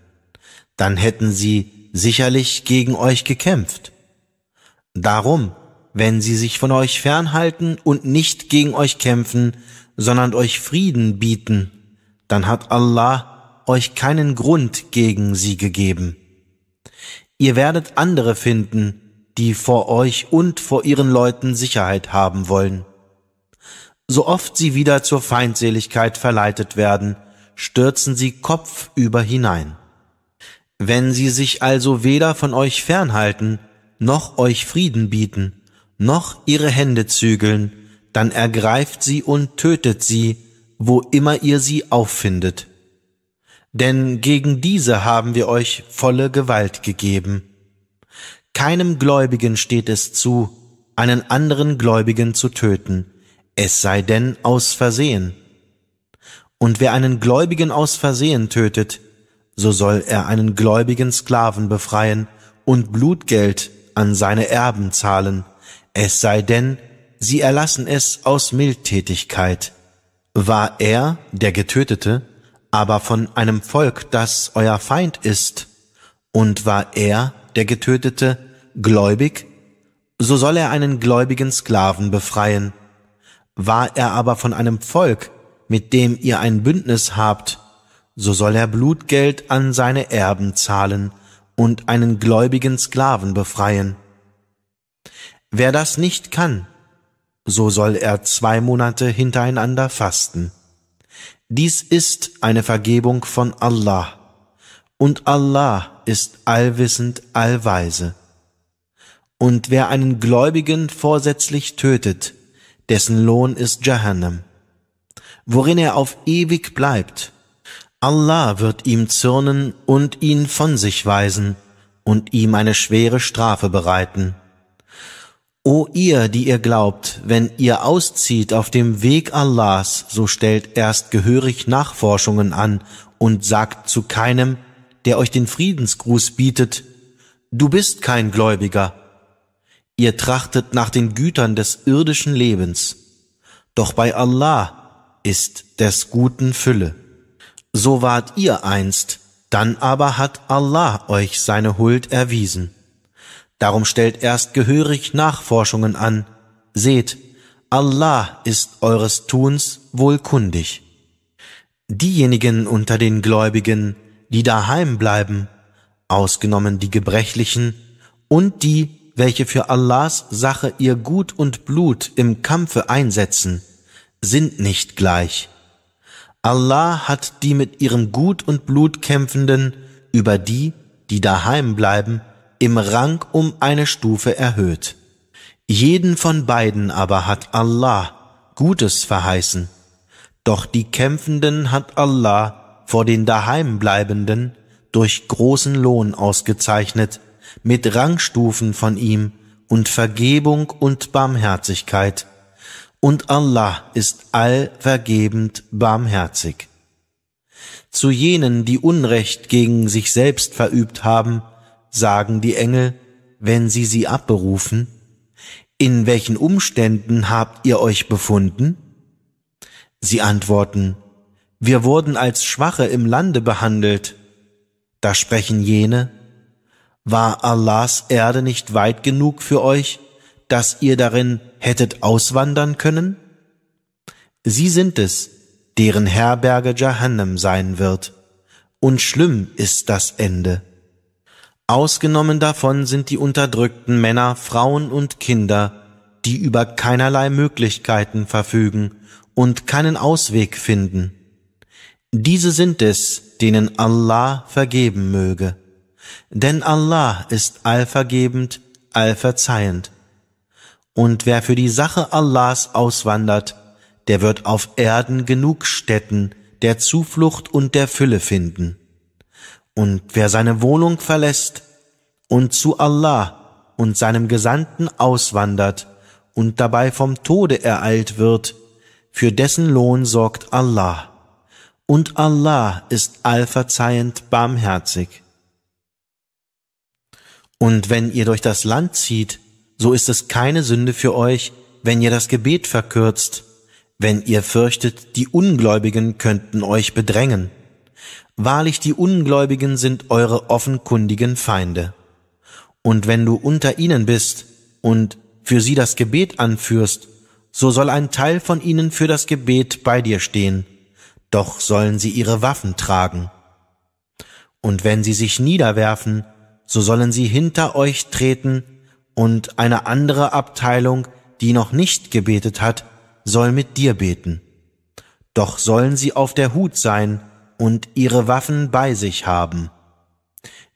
Dann hätten sie sicherlich gegen euch gekämpft. Darum, wenn sie sich von euch fernhalten und nicht gegen euch kämpfen, sondern euch Frieden bieten, dann hat Allah euch keinen Grund gegen sie gegeben. Ihr werdet andere finden, die vor euch und vor ihren Leuten Sicherheit haben wollen. So oft sie wieder zur Feindseligkeit verleitet werden, stürzen sie kopfüber hinein. Wenn sie sich also weder von euch fernhalten, noch euch Frieden bieten, noch ihre Hände zügeln, dann ergreift sie und tötet sie, wo immer ihr sie auffindet. Denn gegen diese haben wir euch volle Gewalt gegeben. Keinem Gläubigen steht es zu, einen anderen Gläubigen zu töten, es sei denn aus Versehen. Und wer einen Gläubigen aus Versehen tötet, so soll er einen gläubigen Sklaven befreien und Blutgeld an seine Erben zahlen, es sei denn, sie erlassen es aus Mildtätigkeit war er, der Getötete, aber von einem Volk, das euer Feind ist, und war er, der Getötete, gläubig, so soll er einen gläubigen Sklaven befreien. War er aber von einem Volk, mit dem ihr ein Bündnis habt, so soll er Blutgeld an seine Erben zahlen und einen gläubigen Sklaven befreien. Wer das nicht kann, so soll er zwei Monate hintereinander fasten. Dies ist eine Vergebung von Allah, und Allah ist allwissend, allweise. Und wer einen Gläubigen vorsätzlich tötet, dessen Lohn ist Jahannam, worin er auf ewig bleibt. Allah wird ihm zürnen und ihn von sich weisen und ihm eine schwere Strafe bereiten. O ihr, die ihr glaubt, wenn ihr auszieht auf dem Weg Allahs, so stellt erst gehörig Nachforschungen an und sagt zu keinem, der euch den Friedensgruß bietet, du bist kein Gläubiger. Ihr trachtet nach den Gütern des irdischen Lebens, doch bei Allah ist des Guten Fülle. So wart ihr einst, dann aber hat Allah euch seine Huld erwiesen. Darum stellt erst gehörig Nachforschungen an. Seht, Allah ist eures Tuns wohlkundig. Diejenigen unter den Gläubigen, die daheim bleiben, ausgenommen die Gebrechlichen, und die, welche für Allahs Sache ihr Gut und Blut im Kampfe einsetzen, sind nicht gleich. Allah hat die mit ihrem Gut und Blut kämpfenden über die, die daheim bleiben, im Rang um eine Stufe erhöht. Jeden von beiden aber hat Allah Gutes verheißen. Doch die Kämpfenden hat Allah vor den Daheimbleibenden durch großen Lohn ausgezeichnet, mit Rangstufen von ihm und Vergebung und Barmherzigkeit. Und Allah ist allvergebend barmherzig. Zu jenen, die Unrecht gegen sich selbst verübt haben sagen die Engel, wenn sie sie abberufen, in welchen Umständen habt ihr euch befunden? Sie antworten, wir wurden als Schwache im Lande behandelt. Da sprechen jene, war Allahs Erde nicht weit genug für euch, dass ihr darin hättet auswandern können? Sie sind es, deren Herberge Jahannam sein wird, und schlimm ist das Ende. Ausgenommen davon sind die unterdrückten Männer, Frauen und Kinder, die über keinerlei Möglichkeiten verfügen und keinen Ausweg finden. Diese sind es, denen Allah vergeben möge. Denn Allah ist allvergebend, allverzeihend. Und wer für die Sache Allahs auswandert, der wird auf Erden genug Stätten der Zuflucht und der Fülle finden. Und wer seine Wohnung verlässt und zu Allah und seinem Gesandten auswandert und dabei vom Tode ereilt wird, für dessen Lohn sorgt Allah. Und Allah ist allverzeihend barmherzig. Und wenn ihr durch das Land zieht, so ist es keine Sünde für euch, wenn ihr das Gebet verkürzt, wenn ihr fürchtet, die Ungläubigen könnten euch bedrängen. Wahrlich, die Ungläubigen sind eure offenkundigen Feinde. Und wenn du unter ihnen bist und für sie das Gebet anführst, so soll ein Teil von ihnen für das Gebet bei dir stehen, doch sollen sie ihre Waffen tragen. Und wenn sie sich niederwerfen, so sollen sie hinter euch treten, und eine andere Abteilung, die noch nicht gebetet hat, soll mit dir beten. Doch sollen sie auf der Hut sein, und ihre Waffen bei sich haben.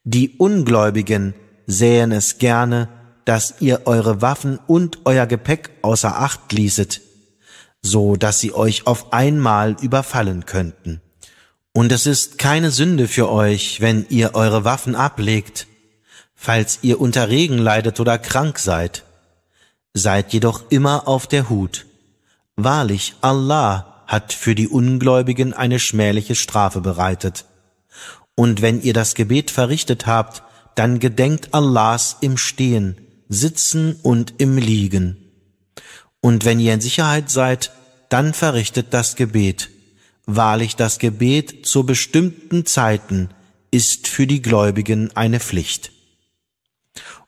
Die Ungläubigen sähen es gerne, dass ihr eure Waffen und euer Gepäck außer Acht ließet, so dass sie euch auf einmal überfallen könnten. Und es ist keine Sünde für euch, wenn ihr eure Waffen ablegt, falls ihr unter Regen leidet oder krank seid. Seid jedoch immer auf der Hut. Wahrlich, Allah hat für die Ungläubigen eine schmähliche Strafe bereitet. Und wenn ihr das Gebet verrichtet habt, dann gedenkt Allahs im Stehen, Sitzen und im Liegen. Und wenn ihr in Sicherheit seid, dann verrichtet das Gebet. Wahrlich das Gebet zu bestimmten Zeiten ist für die Gläubigen eine Pflicht.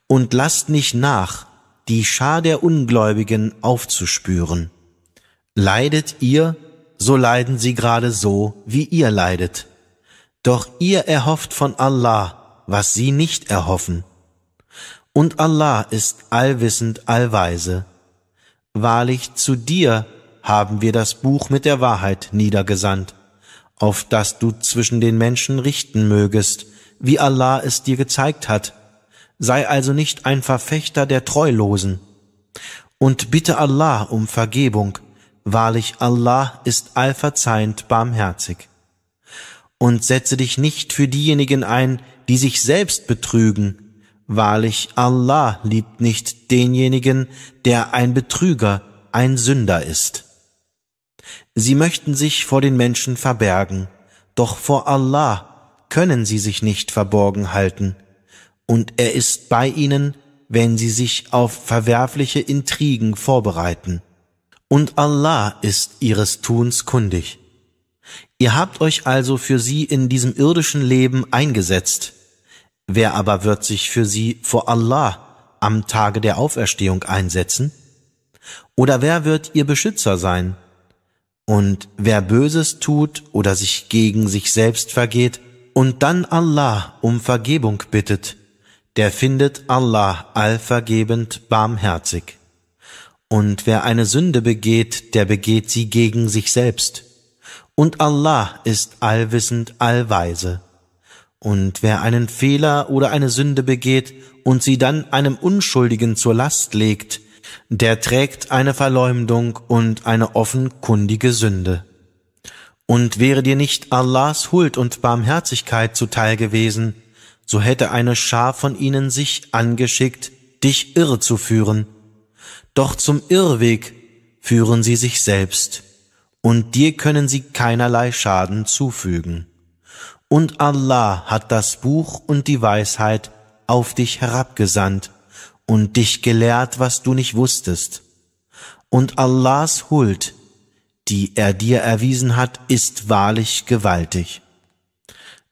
Und lasst nicht nach, die Schar der Ungläubigen aufzuspüren. Leidet ihr, so leiden sie gerade so, wie ihr leidet. Doch ihr erhofft von Allah, was sie nicht erhoffen. Und Allah ist allwissend, allweise. Wahrlich zu dir haben wir das Buch mit der Wahrheit niedergesandt, auf das du zwischen den Menschen richten mögest, wie Allah es dir gezeigt hat. Sei also nicht ein Verfechter der Treulosen. Und bitte Allah um Vergebung, Wahrlich Allah ist allverzeihend barmherzig. Und setze dich nicht für diejenigen ein, die sich selbst betrügen. Wahrlich Allah liebt nicht denjenigen, der ein Betrüger, ein Sünder ist. Sie möchten sich vor den Menschen verbergen, doch vor Allah können sie sich nicht verborgen halten, und er ist bei ihnen, wenn sie sich auf verwerfliche Intrigen vorbereiten und Allah ist ihres Tuns kundig. Ihr habt euch also für sie in diesem irdischen Leben eingesetzt. Wer aber wird sich für sie vor Allah am Tage der Auferstehung einsetzen? Oder wer wird ihr Beschützer sein? Und wer Böses tut oder sich gegen sich selbst vergeht und dann Allah um Vergebung bittet, der findet Allah allvergebend barmherzig. Und wer eine Sünde begeht, der begeht sie gegen sich selbst. Und Allah ist allwissend, allweise. Und wer einen Fehler oder eine Sünde begeht und sie dann einem Unschuldigen zur Last legt, der trägt eine Verleumdung und eine offenkundige Sünde. Und wäre dir nicht Allahs Huld und Barmherzigkeit zuteil gewesen, so hätte eine Schar von ihnen sich angeschickt, dich irre zu führen, doch zum Irrweg führen sie sich selbst, und dir können sie keinerlei Schaden zufügen. Und Allah hat das Buch und die Weisheit auf dich herabgesandt und dich gelehrt, was du nicht wusstest. Und Allahs Huld, die er dir erwiesen hat, ist wahrlich gewaltig.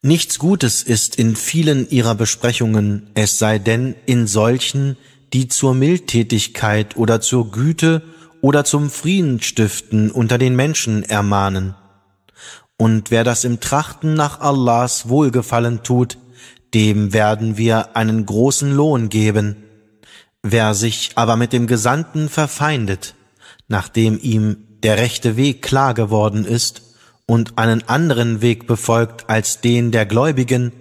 Nichts Gutes ist in vielen ihrer Besprechungen, es sei denn in solchen, die zur Mildtätigkeit oder zur Güte oder zum Friedenstiften unter den Menschen ermahnen. Und wer das im Trachten nach Allahs Wohlgefallen tut, dem werden wir einen großen Lohn geben. Wer sich aber mit dem Gesandten verfeindet, nachdem ihm der rechte Weg klar geworden ist und einen anderen Weg befolgt als den der Gläubigen,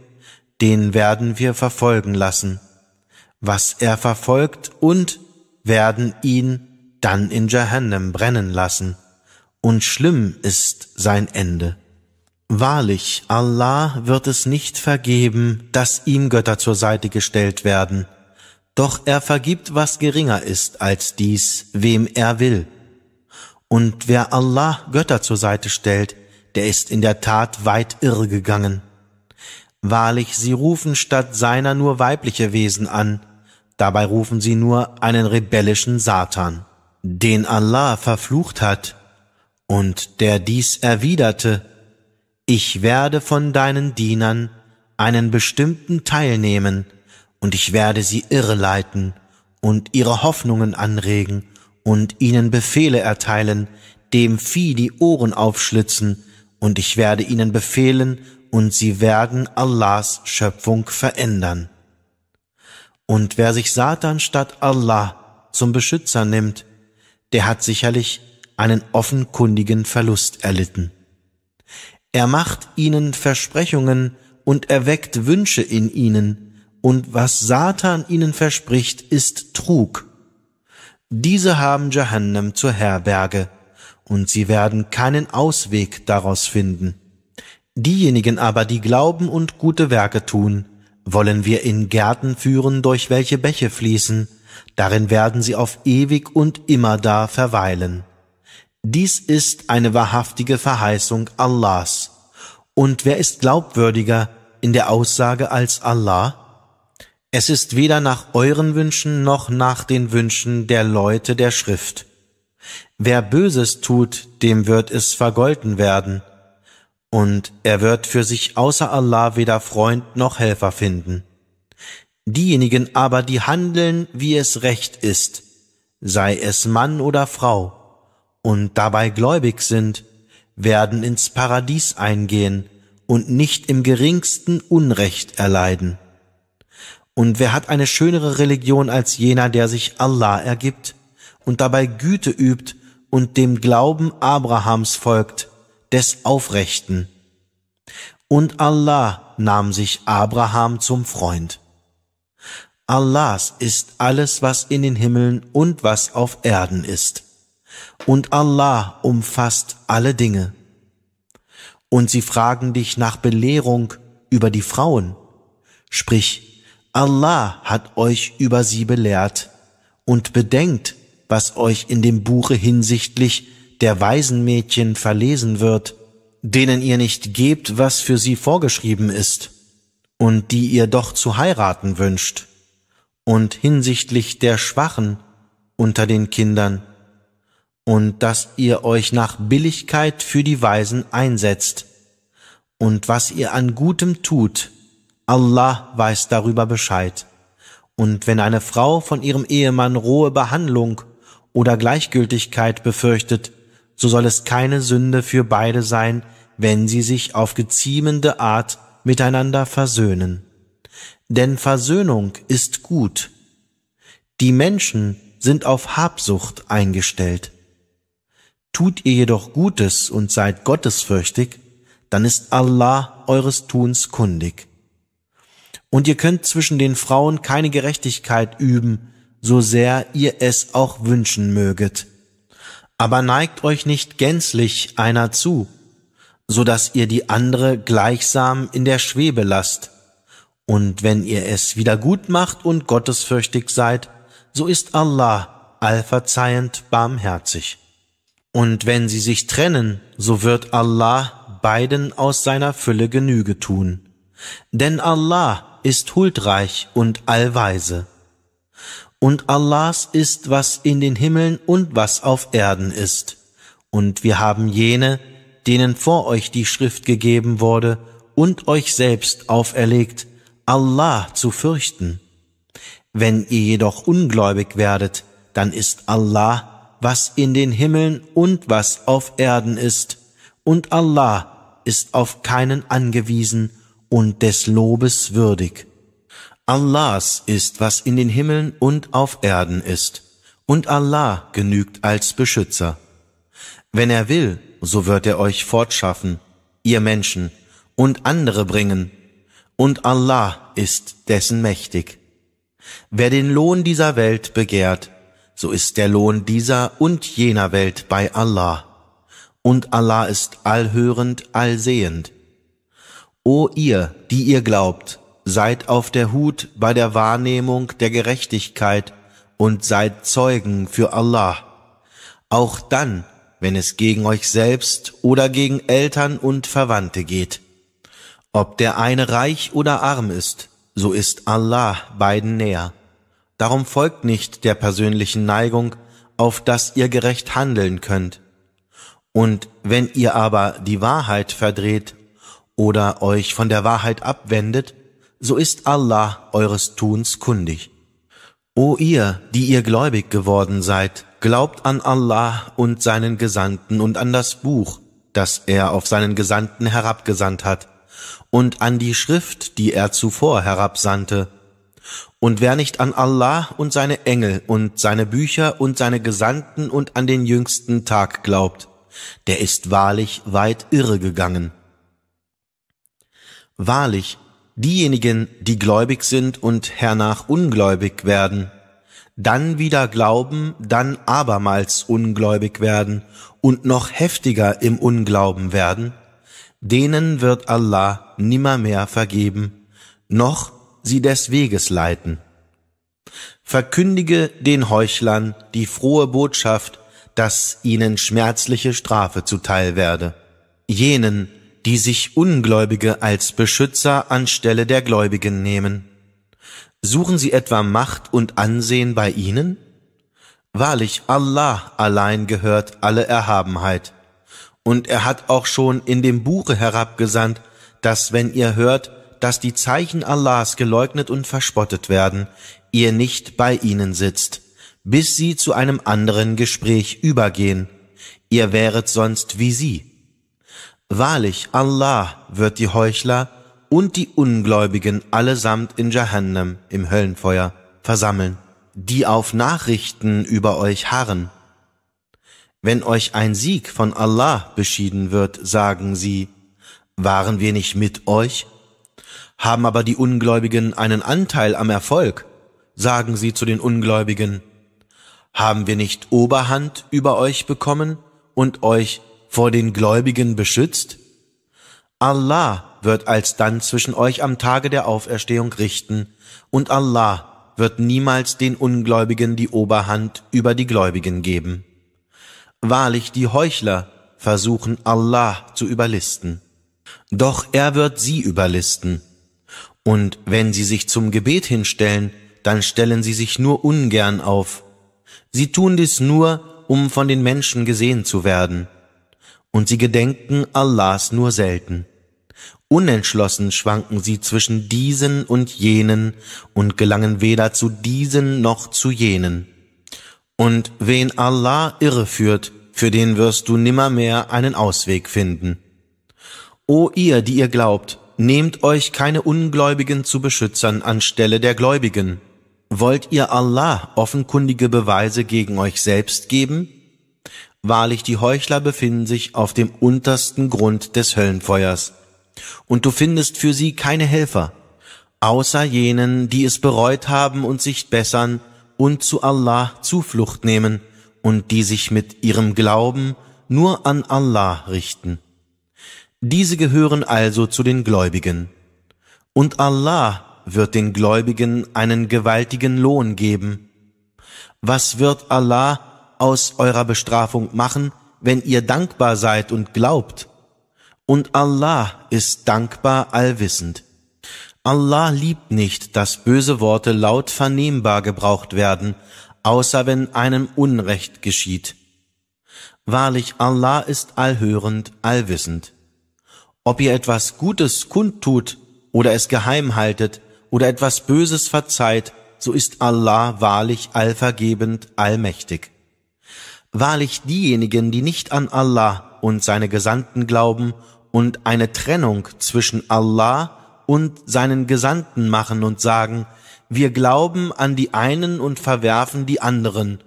den werden wir verfolgen lassen was er verfolgt und werden ihn dann in Jahannam brennen lassen. Und schlimm ist sein Ende. Wahrlich, Allah wird es nicht vergeben, dass ihm Götter zur Seite gestellt werden. Doch er vergibt, was geringer ist als dies, wem er will. Und wer Allah Götter zur Seite stellt, der ist in der Tat weit irregegangen. Wahrlich, sie rufen statt seiner nur weibliche Wesen an, Dabei rufen sie nur einen rebellischen Satan, den Allah verflucht hat, und der dies erwiderte, ich werde von deinen Dienern einen bestimmten Teil nehmen, und ich werde sie irreleiten und ihre Hoffnungen anregen und ihnen Befehle erteilen, dem Vieh die Ohren aufschlitzen, und ich werde ihnen befehlen, und sie werden Allahs Schöpfung verändern. Und wer sich Satan statt Allah zum Beschützer nimmt, der hat sicherlich einen offenkundigen Verlust erlitten. Er macht ihnen Versprechungen und erweckt Wünsche in ihnen, und was Satan ihnen verspricht, ist Trug. Diese haben Jahannam zur Herberge, und sie werden keinen Ausweg daraus finden. Diejenigen aber, die glauben und gute Werke tun, wollen wir in Gärten führen, durch welche Bäche fließen, darin werden sie auf ewig und immer da verweilen. Dies ist eine wahrhaftige Verheißung Allahs. Und wer ist glaubwürdiger in der Aussage als Allah? Es ist weder nach euren Wünschen noch nach den Wünschen der Leute der Schrift. Wer Böses tut, dem wird es vergolten werden, und er wird für sich außer Allah weder Freund noch Helfer finden. Diejenigen aber, die handeln, wie es recht ist, sei es Mann oder Frau, und dabei gläubig sind, werden ins Paradies eingehen und nicht im geringsten Unrecht erleiden. Und wer hat eine schönere Religion als jener, der sich Allah ergibt und dabei Güte übt und dem Glauben Abrahams folgt, des Aufrechten. Und Allah nahm sich Abraham zum Freund. Allahs ist alles, was in den Himmeln und was auf Erden ist. Und Allah umfasst alle Dinge. Und sie fragen dich nach Belehrung über die Frauen. Sprich, Allah hat euch über sie belehrt. Und bedenkt, was euch in dem Buche hinsichtlich der Waisenmädchen verlesen wird, denen ihr nicht gebt, was für sie vorgeschrieben ist, und die ihr doch zu heiraten wünscht, und hinsichtlich der Schwachen unter den Kindern, und dass ihr euch nach Billigkeit für die Weisen einsetzt, und was ihr an Gutem tut, Allah weiß darüber Bescheid. Und wenn eine Frau von ihrem Ehemann rohe Behandlung oder Gleichgültigkeit befürchtet, so soll es keine Sünde für beide sein, wenn sie sich auf geziemende Art miteinander versöhnen. Denn Versöhnung ist gut. Die Menschen sind auf Habsucht eingestellt. Tut ihr jedoch Gutes und seid gottesfürchtig, dann ist Allah eures Tuns kundig. Und ihr könnt zwischen den Frauen keine Gerechtigkeit üben, so sehr ihr es auch wünschen möget aber neigt euch nicht gänzlich einer zu, so dass ihr die andere gleichsam in der Schwebe lasst. Und wenn ihr es wieder gut macht und gottesfürchtig seid, so ist Allah allverzeihend barmherzig. Und wenn sie sich trennen, so wird Allah beiden aus seiner Fülle Genüge tun. Denn Allah ist huldreich und allweise und Allahs ist, was in den Himmeln und was auf Erden ist. Und wir haben jene, denen vor euch die Schrift gegeben wurde und euch selbst auferlegt, Allah zu fürchten. Wenn ihr jedoch ungläubig werdet, dann ist Allah, was in den Himmeln und was auf Erden ist, und Allah ist auf keinen angewiesen und des Lobes würdig. Allahs ist, was in den Himmeln und auf Erden ist, und Allah genügt als Beschützer. Wenn er will, so wird er euch fortschaffen, ihr Menschen, und andere bringen, und Allah ist dessen mächtig. Wer den Lohn dieser Welt begehrt, so ist der Lohn dieser und jener Welt bei Allah. Und Allah ist allhörend, allsehend. O ihr, die ihr glaubt, seid auf der Hut bei der Wahrnehmung der Gerechtigkeit und seid Zeugen für Allah, auch dann, wenn es gegen euch selbst oder gegen Eltern und Verwandte geht. Ob der eine reich oder arm ist, so ist Allah beiden näher. Darum folgt nicht der persönlichen Neigung, auf dass ihr gerecht handeln könnt. Und wenn ihr aber die Wahrheit verdreht oder euch von der Wahrheit abwendet, so ist Allah eures Tuns kundig. O ihr, die ihr gläubig geworden seid, glaubt an Allah und seinen Gesandten und an das Buch, das er auf seinen Gesandten herabgesandt hat, und an die Schrift, die er zuvor herabsandte. Und wer nicht an Allah und seine Engel und seine Bücher und seine Gesandten und an den jüngsten Tag glaubt, der ist wahrlich weit irregegangen. Wahrlich, diejenigen, die gläubig sind und hernach ungläubig werden, dann wieder glauben, dann abermals ungläubig werden und noch heftiger im Unglauben werden, denen wird Allah nimmermehr vergeben, noch sie des Weges leiten. Verkündige den Heuchlern die frohe Botschaft, dass ihnen schmerzliche Strafe zuteil werde, jenen, die sich Ungläubige als Beschützer anstelle der Gläubigen nehmen. Suchen sie etwa Macht und Ansehen bei ihnen? Wahrlich, Allah allein gehört alle Erhabenheit. Und er hat auch schon in dem Buche herabgesandt, dass wenn ihr hört, dass die Zeichen Allahs geleugnet und verspottet werden, ihr nicht bei ihnen sitzt, bis sie zu einem anderen Gespräch übergehen. Ihr wäret sonst wie sie. Wahrlich, Allah wird die Heuchler und die Ungläubigen allesamt in Jahannam, im Höllenfeuer, versammeln, die auf Nachrichten über euch harren. Wenn euch ein Sieg von Allah beschieden wird, sagen sie, waren wir nicht mit euch? Haben aber die Ungläubigen einen Anteil am Erfolg? Sagen sie zu den Ungläubigen, haben wir nicht Oberhand über euch bekommen und euch vor den Gläubigen beschützt? Allah wird alsdann zwischen euch am Tage der Auferstehung richten, und Allah wird niemals den Ungläubigen die Oberhand über die Gläubigen geben. Wahrlich, die Heuchler versuchen Allah zu überlisten. Doch er wird sie überlisten. Und wenn sie sich zum Gebet hinstellen, dann stellen sie sich nur ungern auf. Sie tun dies nur, um von den Menschen gesehen zu werden und sie gedenken Allahs nur selten. Unentschlossen schwanken sie zwischen diesen und jenen und gelangen weder zu diesen noch zu jenen. Und wen Allah irreführt, für den wirst du nimmermehr einen Ausweg finden. O ihr, die ihr glaubt, nehmt euch keine Ungläubigen zu Beschützern anstelle der Gläubigen. Wollt ihr Allah offenkundige Beweise gegen euch selbst geben? Wahrlich, die Heuchler befinden sich auf dem untersten Grund des Höllenfeuers. Und du findest für sie keine Helfer, außer jenen, die es bereut haben und sich bessern und zu Allah Zuflucht nehmen und die sich mit ihrem Glauben nur an Allah richten. Diese gehören also zu den Gläubigen. Und Allah wird den Gläubigen einen gewaltigen Lohn geben. Was wird Allah aus eurer Bestrafung machen, wenn ihr dankbar seid und glaubt. Und Allah ist dankbar allwissend. Allah liebt nicht, dass böse Worte laut vernehmbar gebraucht werden, außer wenn einem Unrecht geschieht. Wahrlich, Allah ist allhörend, allwissend. Ob ihr etwas Gutes kundtut oder es geheim haltet oder etwas Böses verzeiht, so ist Allah wahrlich allvergebend, allmächtig. Wahrlich diejenigen, die nicht an Allah und seine Gesandten glauben und eine Trennung zwischen Allah und seinen Gesandten machen und sagen, wir glauben an die einen und verwerfen die anderen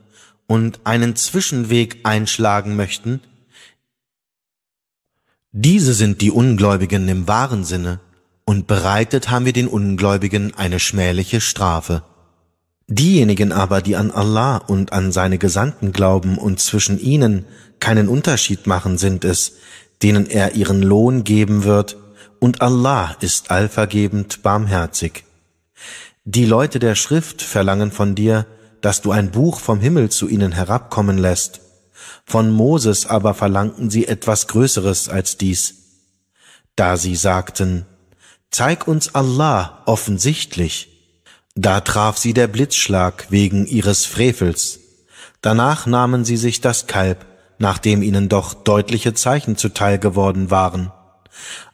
und einen Zwischenweg einschlagen möchten, diese sind die Ungläubigen im wahren Sinne, und bereitet haben wir den Ungläubigen eine schmähliche Strafe. Diejenigen aber, die an Allah und an seine Gesandten glauben und zwischen ihnen keinen Unterschied machen, sind es, denen er ihren Lohn geben wird, und Allah ist allvergebend barmherzig. Die Leute der Schrift verlangen von dir, dass du ein Buch vom Himmel zu ihnen herabkommen lässt, von Moses aber verlangten sie etwas Größeres als dies. Da sie sagten, Zeig uns Allah offensichtlich, da traf sie der Blitzschlag wegen ihres Frevels. Danach nahmen sie sich das Kalb, nachdem ihnen doch deutliche Zeichen zuteil geworden waren.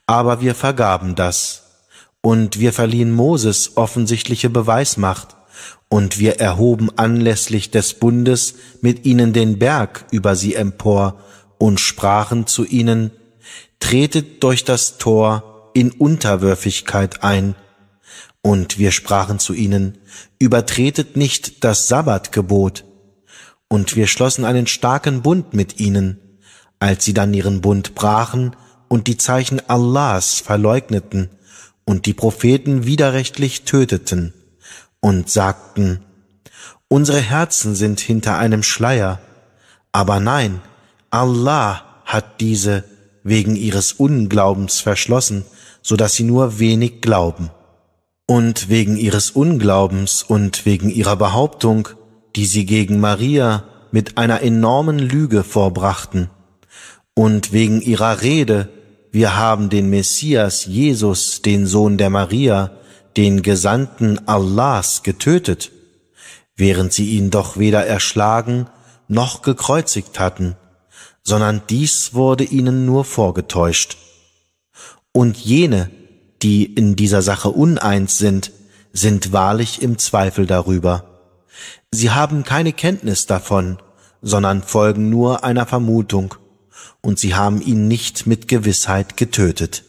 Aber wir vergaben das. Und wir verliehen Moses offensichtliche Beweismacht. Und wir erhoben anlässlich des Bundes mit ihnen den Berg über sie empor und sprachen zu ihnen, Tretet durch das Tor in Unterwürfigkeit ein, und wir sprachen zu ihnen, übertretet nicht das Sabbatgebot. Und wir schlossen einen starken Bund mit ihnen. Als sie dann ihren Bund brachen und die Zeichen Allahs verleugneten und die Propheten widerrechtlich töteten und sagten, unsere Herzen sind hinter einem Schleier. Aber nein, Allah hat diese wegen ihres Unglaubens verschlossen, so dass sie nur wenig glauben und wegen ihres Unglaubens und wegen ihrer Behauptung, die sie gegen Maria mit einer enormen Lüge vorbrachten, und wegen ihrer Rede, wir haben den Messias Jesus, den Sohn der Maria, den Gesandten Allahs getötet, während sie ihn doch weder erschlagen noch gekreuzigt hatten, sondern dies wurde ihnen nur vorgetäuscht. Und jene, die in dieser Sache uneins sind, sind wahrlich im Zweifel darüber. Sie haben keine Kenntnis davon, sondern folgen nur einer Vermutung, und sie haben ihn nicht mit Gewissheit getötet.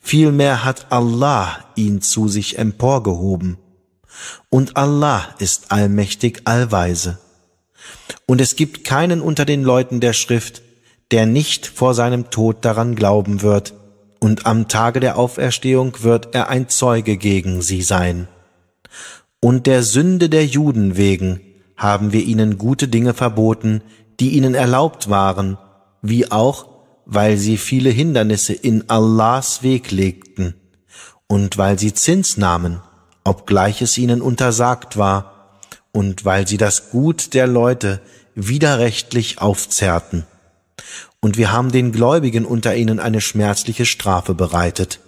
Vielmehr hat Allah ihn zu sich emporgehoben, und Allah ist allmächtig allweise. Und es gibt keinen unter den Leuten der Schrift, der nicht vor seinem Tod daran glauben wird, und am Tage der Auferstehung wird er ein Zeuge gegen sie sein. Und der Sünde der Juden wegen haben wir ihnen gute Dinge verboten, die ihnen erlaubt waren, wie auch, weil sie viele Hindernisse in Allahs Weg legten und weil sie Zins nahmen, obgleich es ihnen untersagt war, und weil sie das Gut der Leute widerrechtlich aufzerrten und wir haben den Gläubigen unter ihnen eine schmerzliche Strafe bereitet.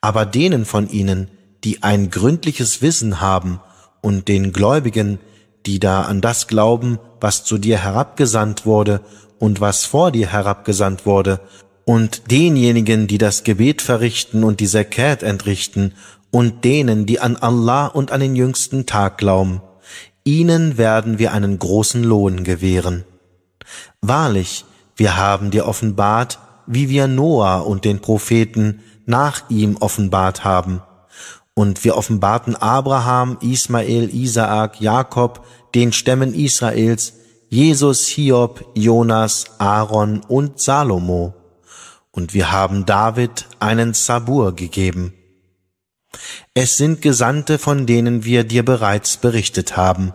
Aber denen von ihnen, die ein gründliches Wissen haben und den Gläubigen, die da an das glauben, was zu dir herabgesandt wurde und was vor dir herabgesandt wurde, und denjenigen, die das Gebet verrichten und die Zakat entrichten, und denen, die an Allah und an den jüngsten Tag glauben, ihnen werden wir einen großen Lohn gewähren. Wahrlich, wir haben dir offenbart, wie wir Noah und den Propheten nach ihm offenbart haben. Und wir offenbarten Abraham, Ismael, Isaak, Jakob, den Stämmen Israels, Jesus, Hiob, Jonas, Aaron und Salomo. Und wir haben David einen Sabur gegeben. Es sind Gesandte, von denen wir dir bereits berichtet haben,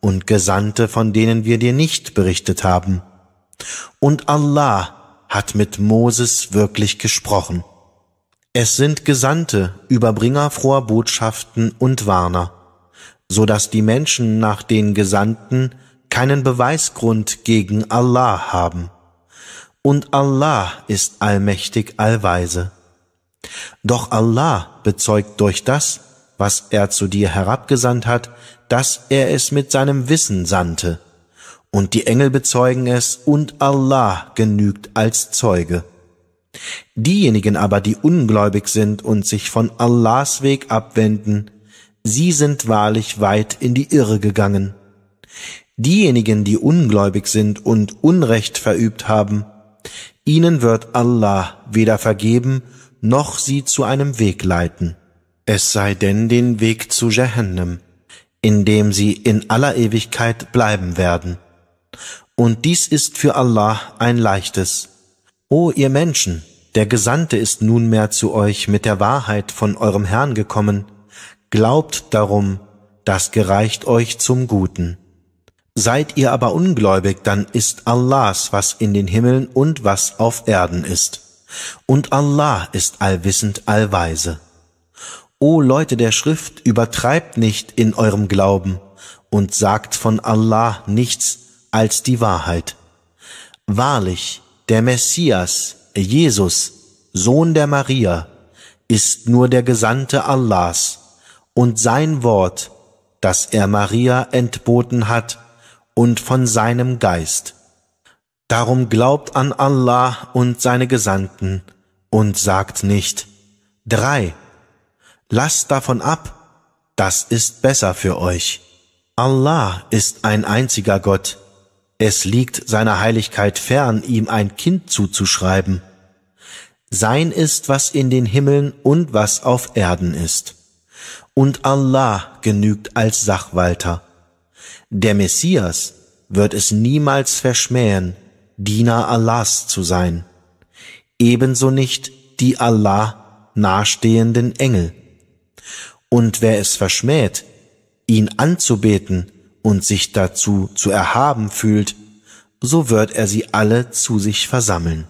und Gesandte, von denen wir dir nicht berichtet haben und Allah hat mit Moses wirklich gesprochen. Es sind Gesandte, Überbringer froher Botschaften und Warner, so dass die Menschen nach den Gesandten keinen Beweisgrund gegen Allah haben. Und Allah ist allmächtig, allweise. Doch Allah bezeugt durch das, was er zu dir herabgesandt hat, dass er es mit seinem Wissen sandte und die Engel bezeugen es, und Allah genügt als Zeuge. Diejenigen aber, die ungläubig sind und sich von Allahs Weg abwenden, sie sind wahrlich weit in die Irre gegangen. Diejenigen, die ungläubig sind und Unrecht verübt haben, ihnen wird Allah weder vergeben, noch sie zu einem Weg leiten, es sei denn den Weg zu Jahannam, in dem sie in aller Ewigkeit bleiben werden. Und dies ist für Allah ein leichtes. O ihr Menschen, der Gesandte ist nunmehr zu euch mit der Wahrheit von eurem Herrn gekommen, glaubt darum, das gereicht euch zum Guten. Seid ihr aber ungläubig, dann ist Allahs, was in den Himmeln und was auf Erden ist. Und Allah ist allwissend, allweise. O Leute der Schrift, übertreibt nicht in eurem Glauben und sagt von Allah nichts als die Wahrheit. Wahrlich, der Messias, Jesus, Sohn der Maria, ist nur der Gesandte Allahs, und sein Wort, das er Maria entboten hat, und von seinem Geist. Darum glaubt an Allah und seine Gesandten und sagt nicht, drei, lasst davon ab, das ist besser für euch. Allah ist ein einziger Gott, es liegt seiner Heiligkeit fern, ihm ein Kind zuzuschreiben. Sein ist, was in den Himmeln und was auf Erden ist. Und Allah genügt als Sachwalter. Der Messias wird es niemals verschmähen, Diener Allahs zu sein, ebenso nicht die Allah nahestehenden Engel. Und wer es verschmäht, ihn anzubeten, und sich dazu zu erhaben fühlt, so wird er sie alle zu sich versammeln.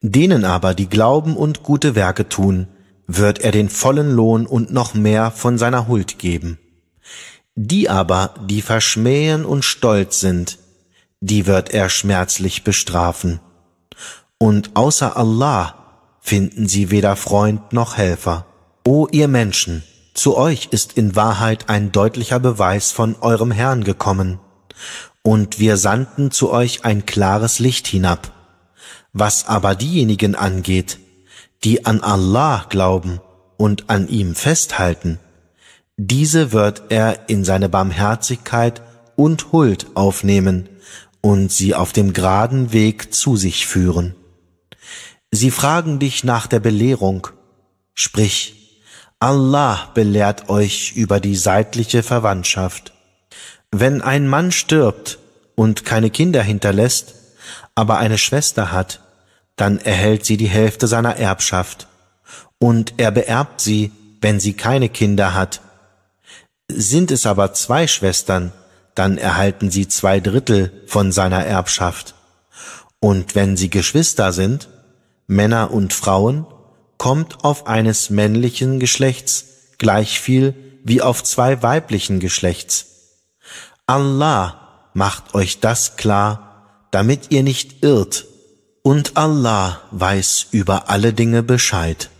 Denen aber, die glauben und gute Werke tun, wird er den vollen Lohn und noch mehr von seiner Huld geben. Die aber, die verschmähen und stolz sind, die wird er schmerzlich bestrafen. Und außer Allah finden sie weder Freund noch Helfer. O ihr Menschen, zu euch ist in Wahrheit ein deutlicher Beweis von eurem Herrn gekommen. Und wir sandten zu euch ein klares Licht hinab. Was aber diejenigen angeht, die an Allah glauben und an ihm festhalten, diese wird er in seine Barmherzigkeit und Huld aufnehmen und sie auf dem geraden Weg zu sich führen. Sie fragen dich nach der Belehrung, sprich, Allah belehrt euch über die seitliche Verwandtschaft. Wenn ein Mann stirbt und keine Kinder hinterlässt, aber eine Schwester hat, dann erhält sie die Hälfte seiner Erbschaft, und er beerbt sie, wenn sie keine Kinder hat. Sind es aber zwei Schwestern, dann erhalten sie zwei Drittel von seiner Erbschaft. Und wenn sie Geschwister sind, Männer und Frauen, kommt auf eines männlichen Geschlechts gleich viel wie auf zwei weiblichen Geschlechts. Allah macht euch das klar, damit ihr nicht irrt, und Allah weiß über alle Dinge Bescheid.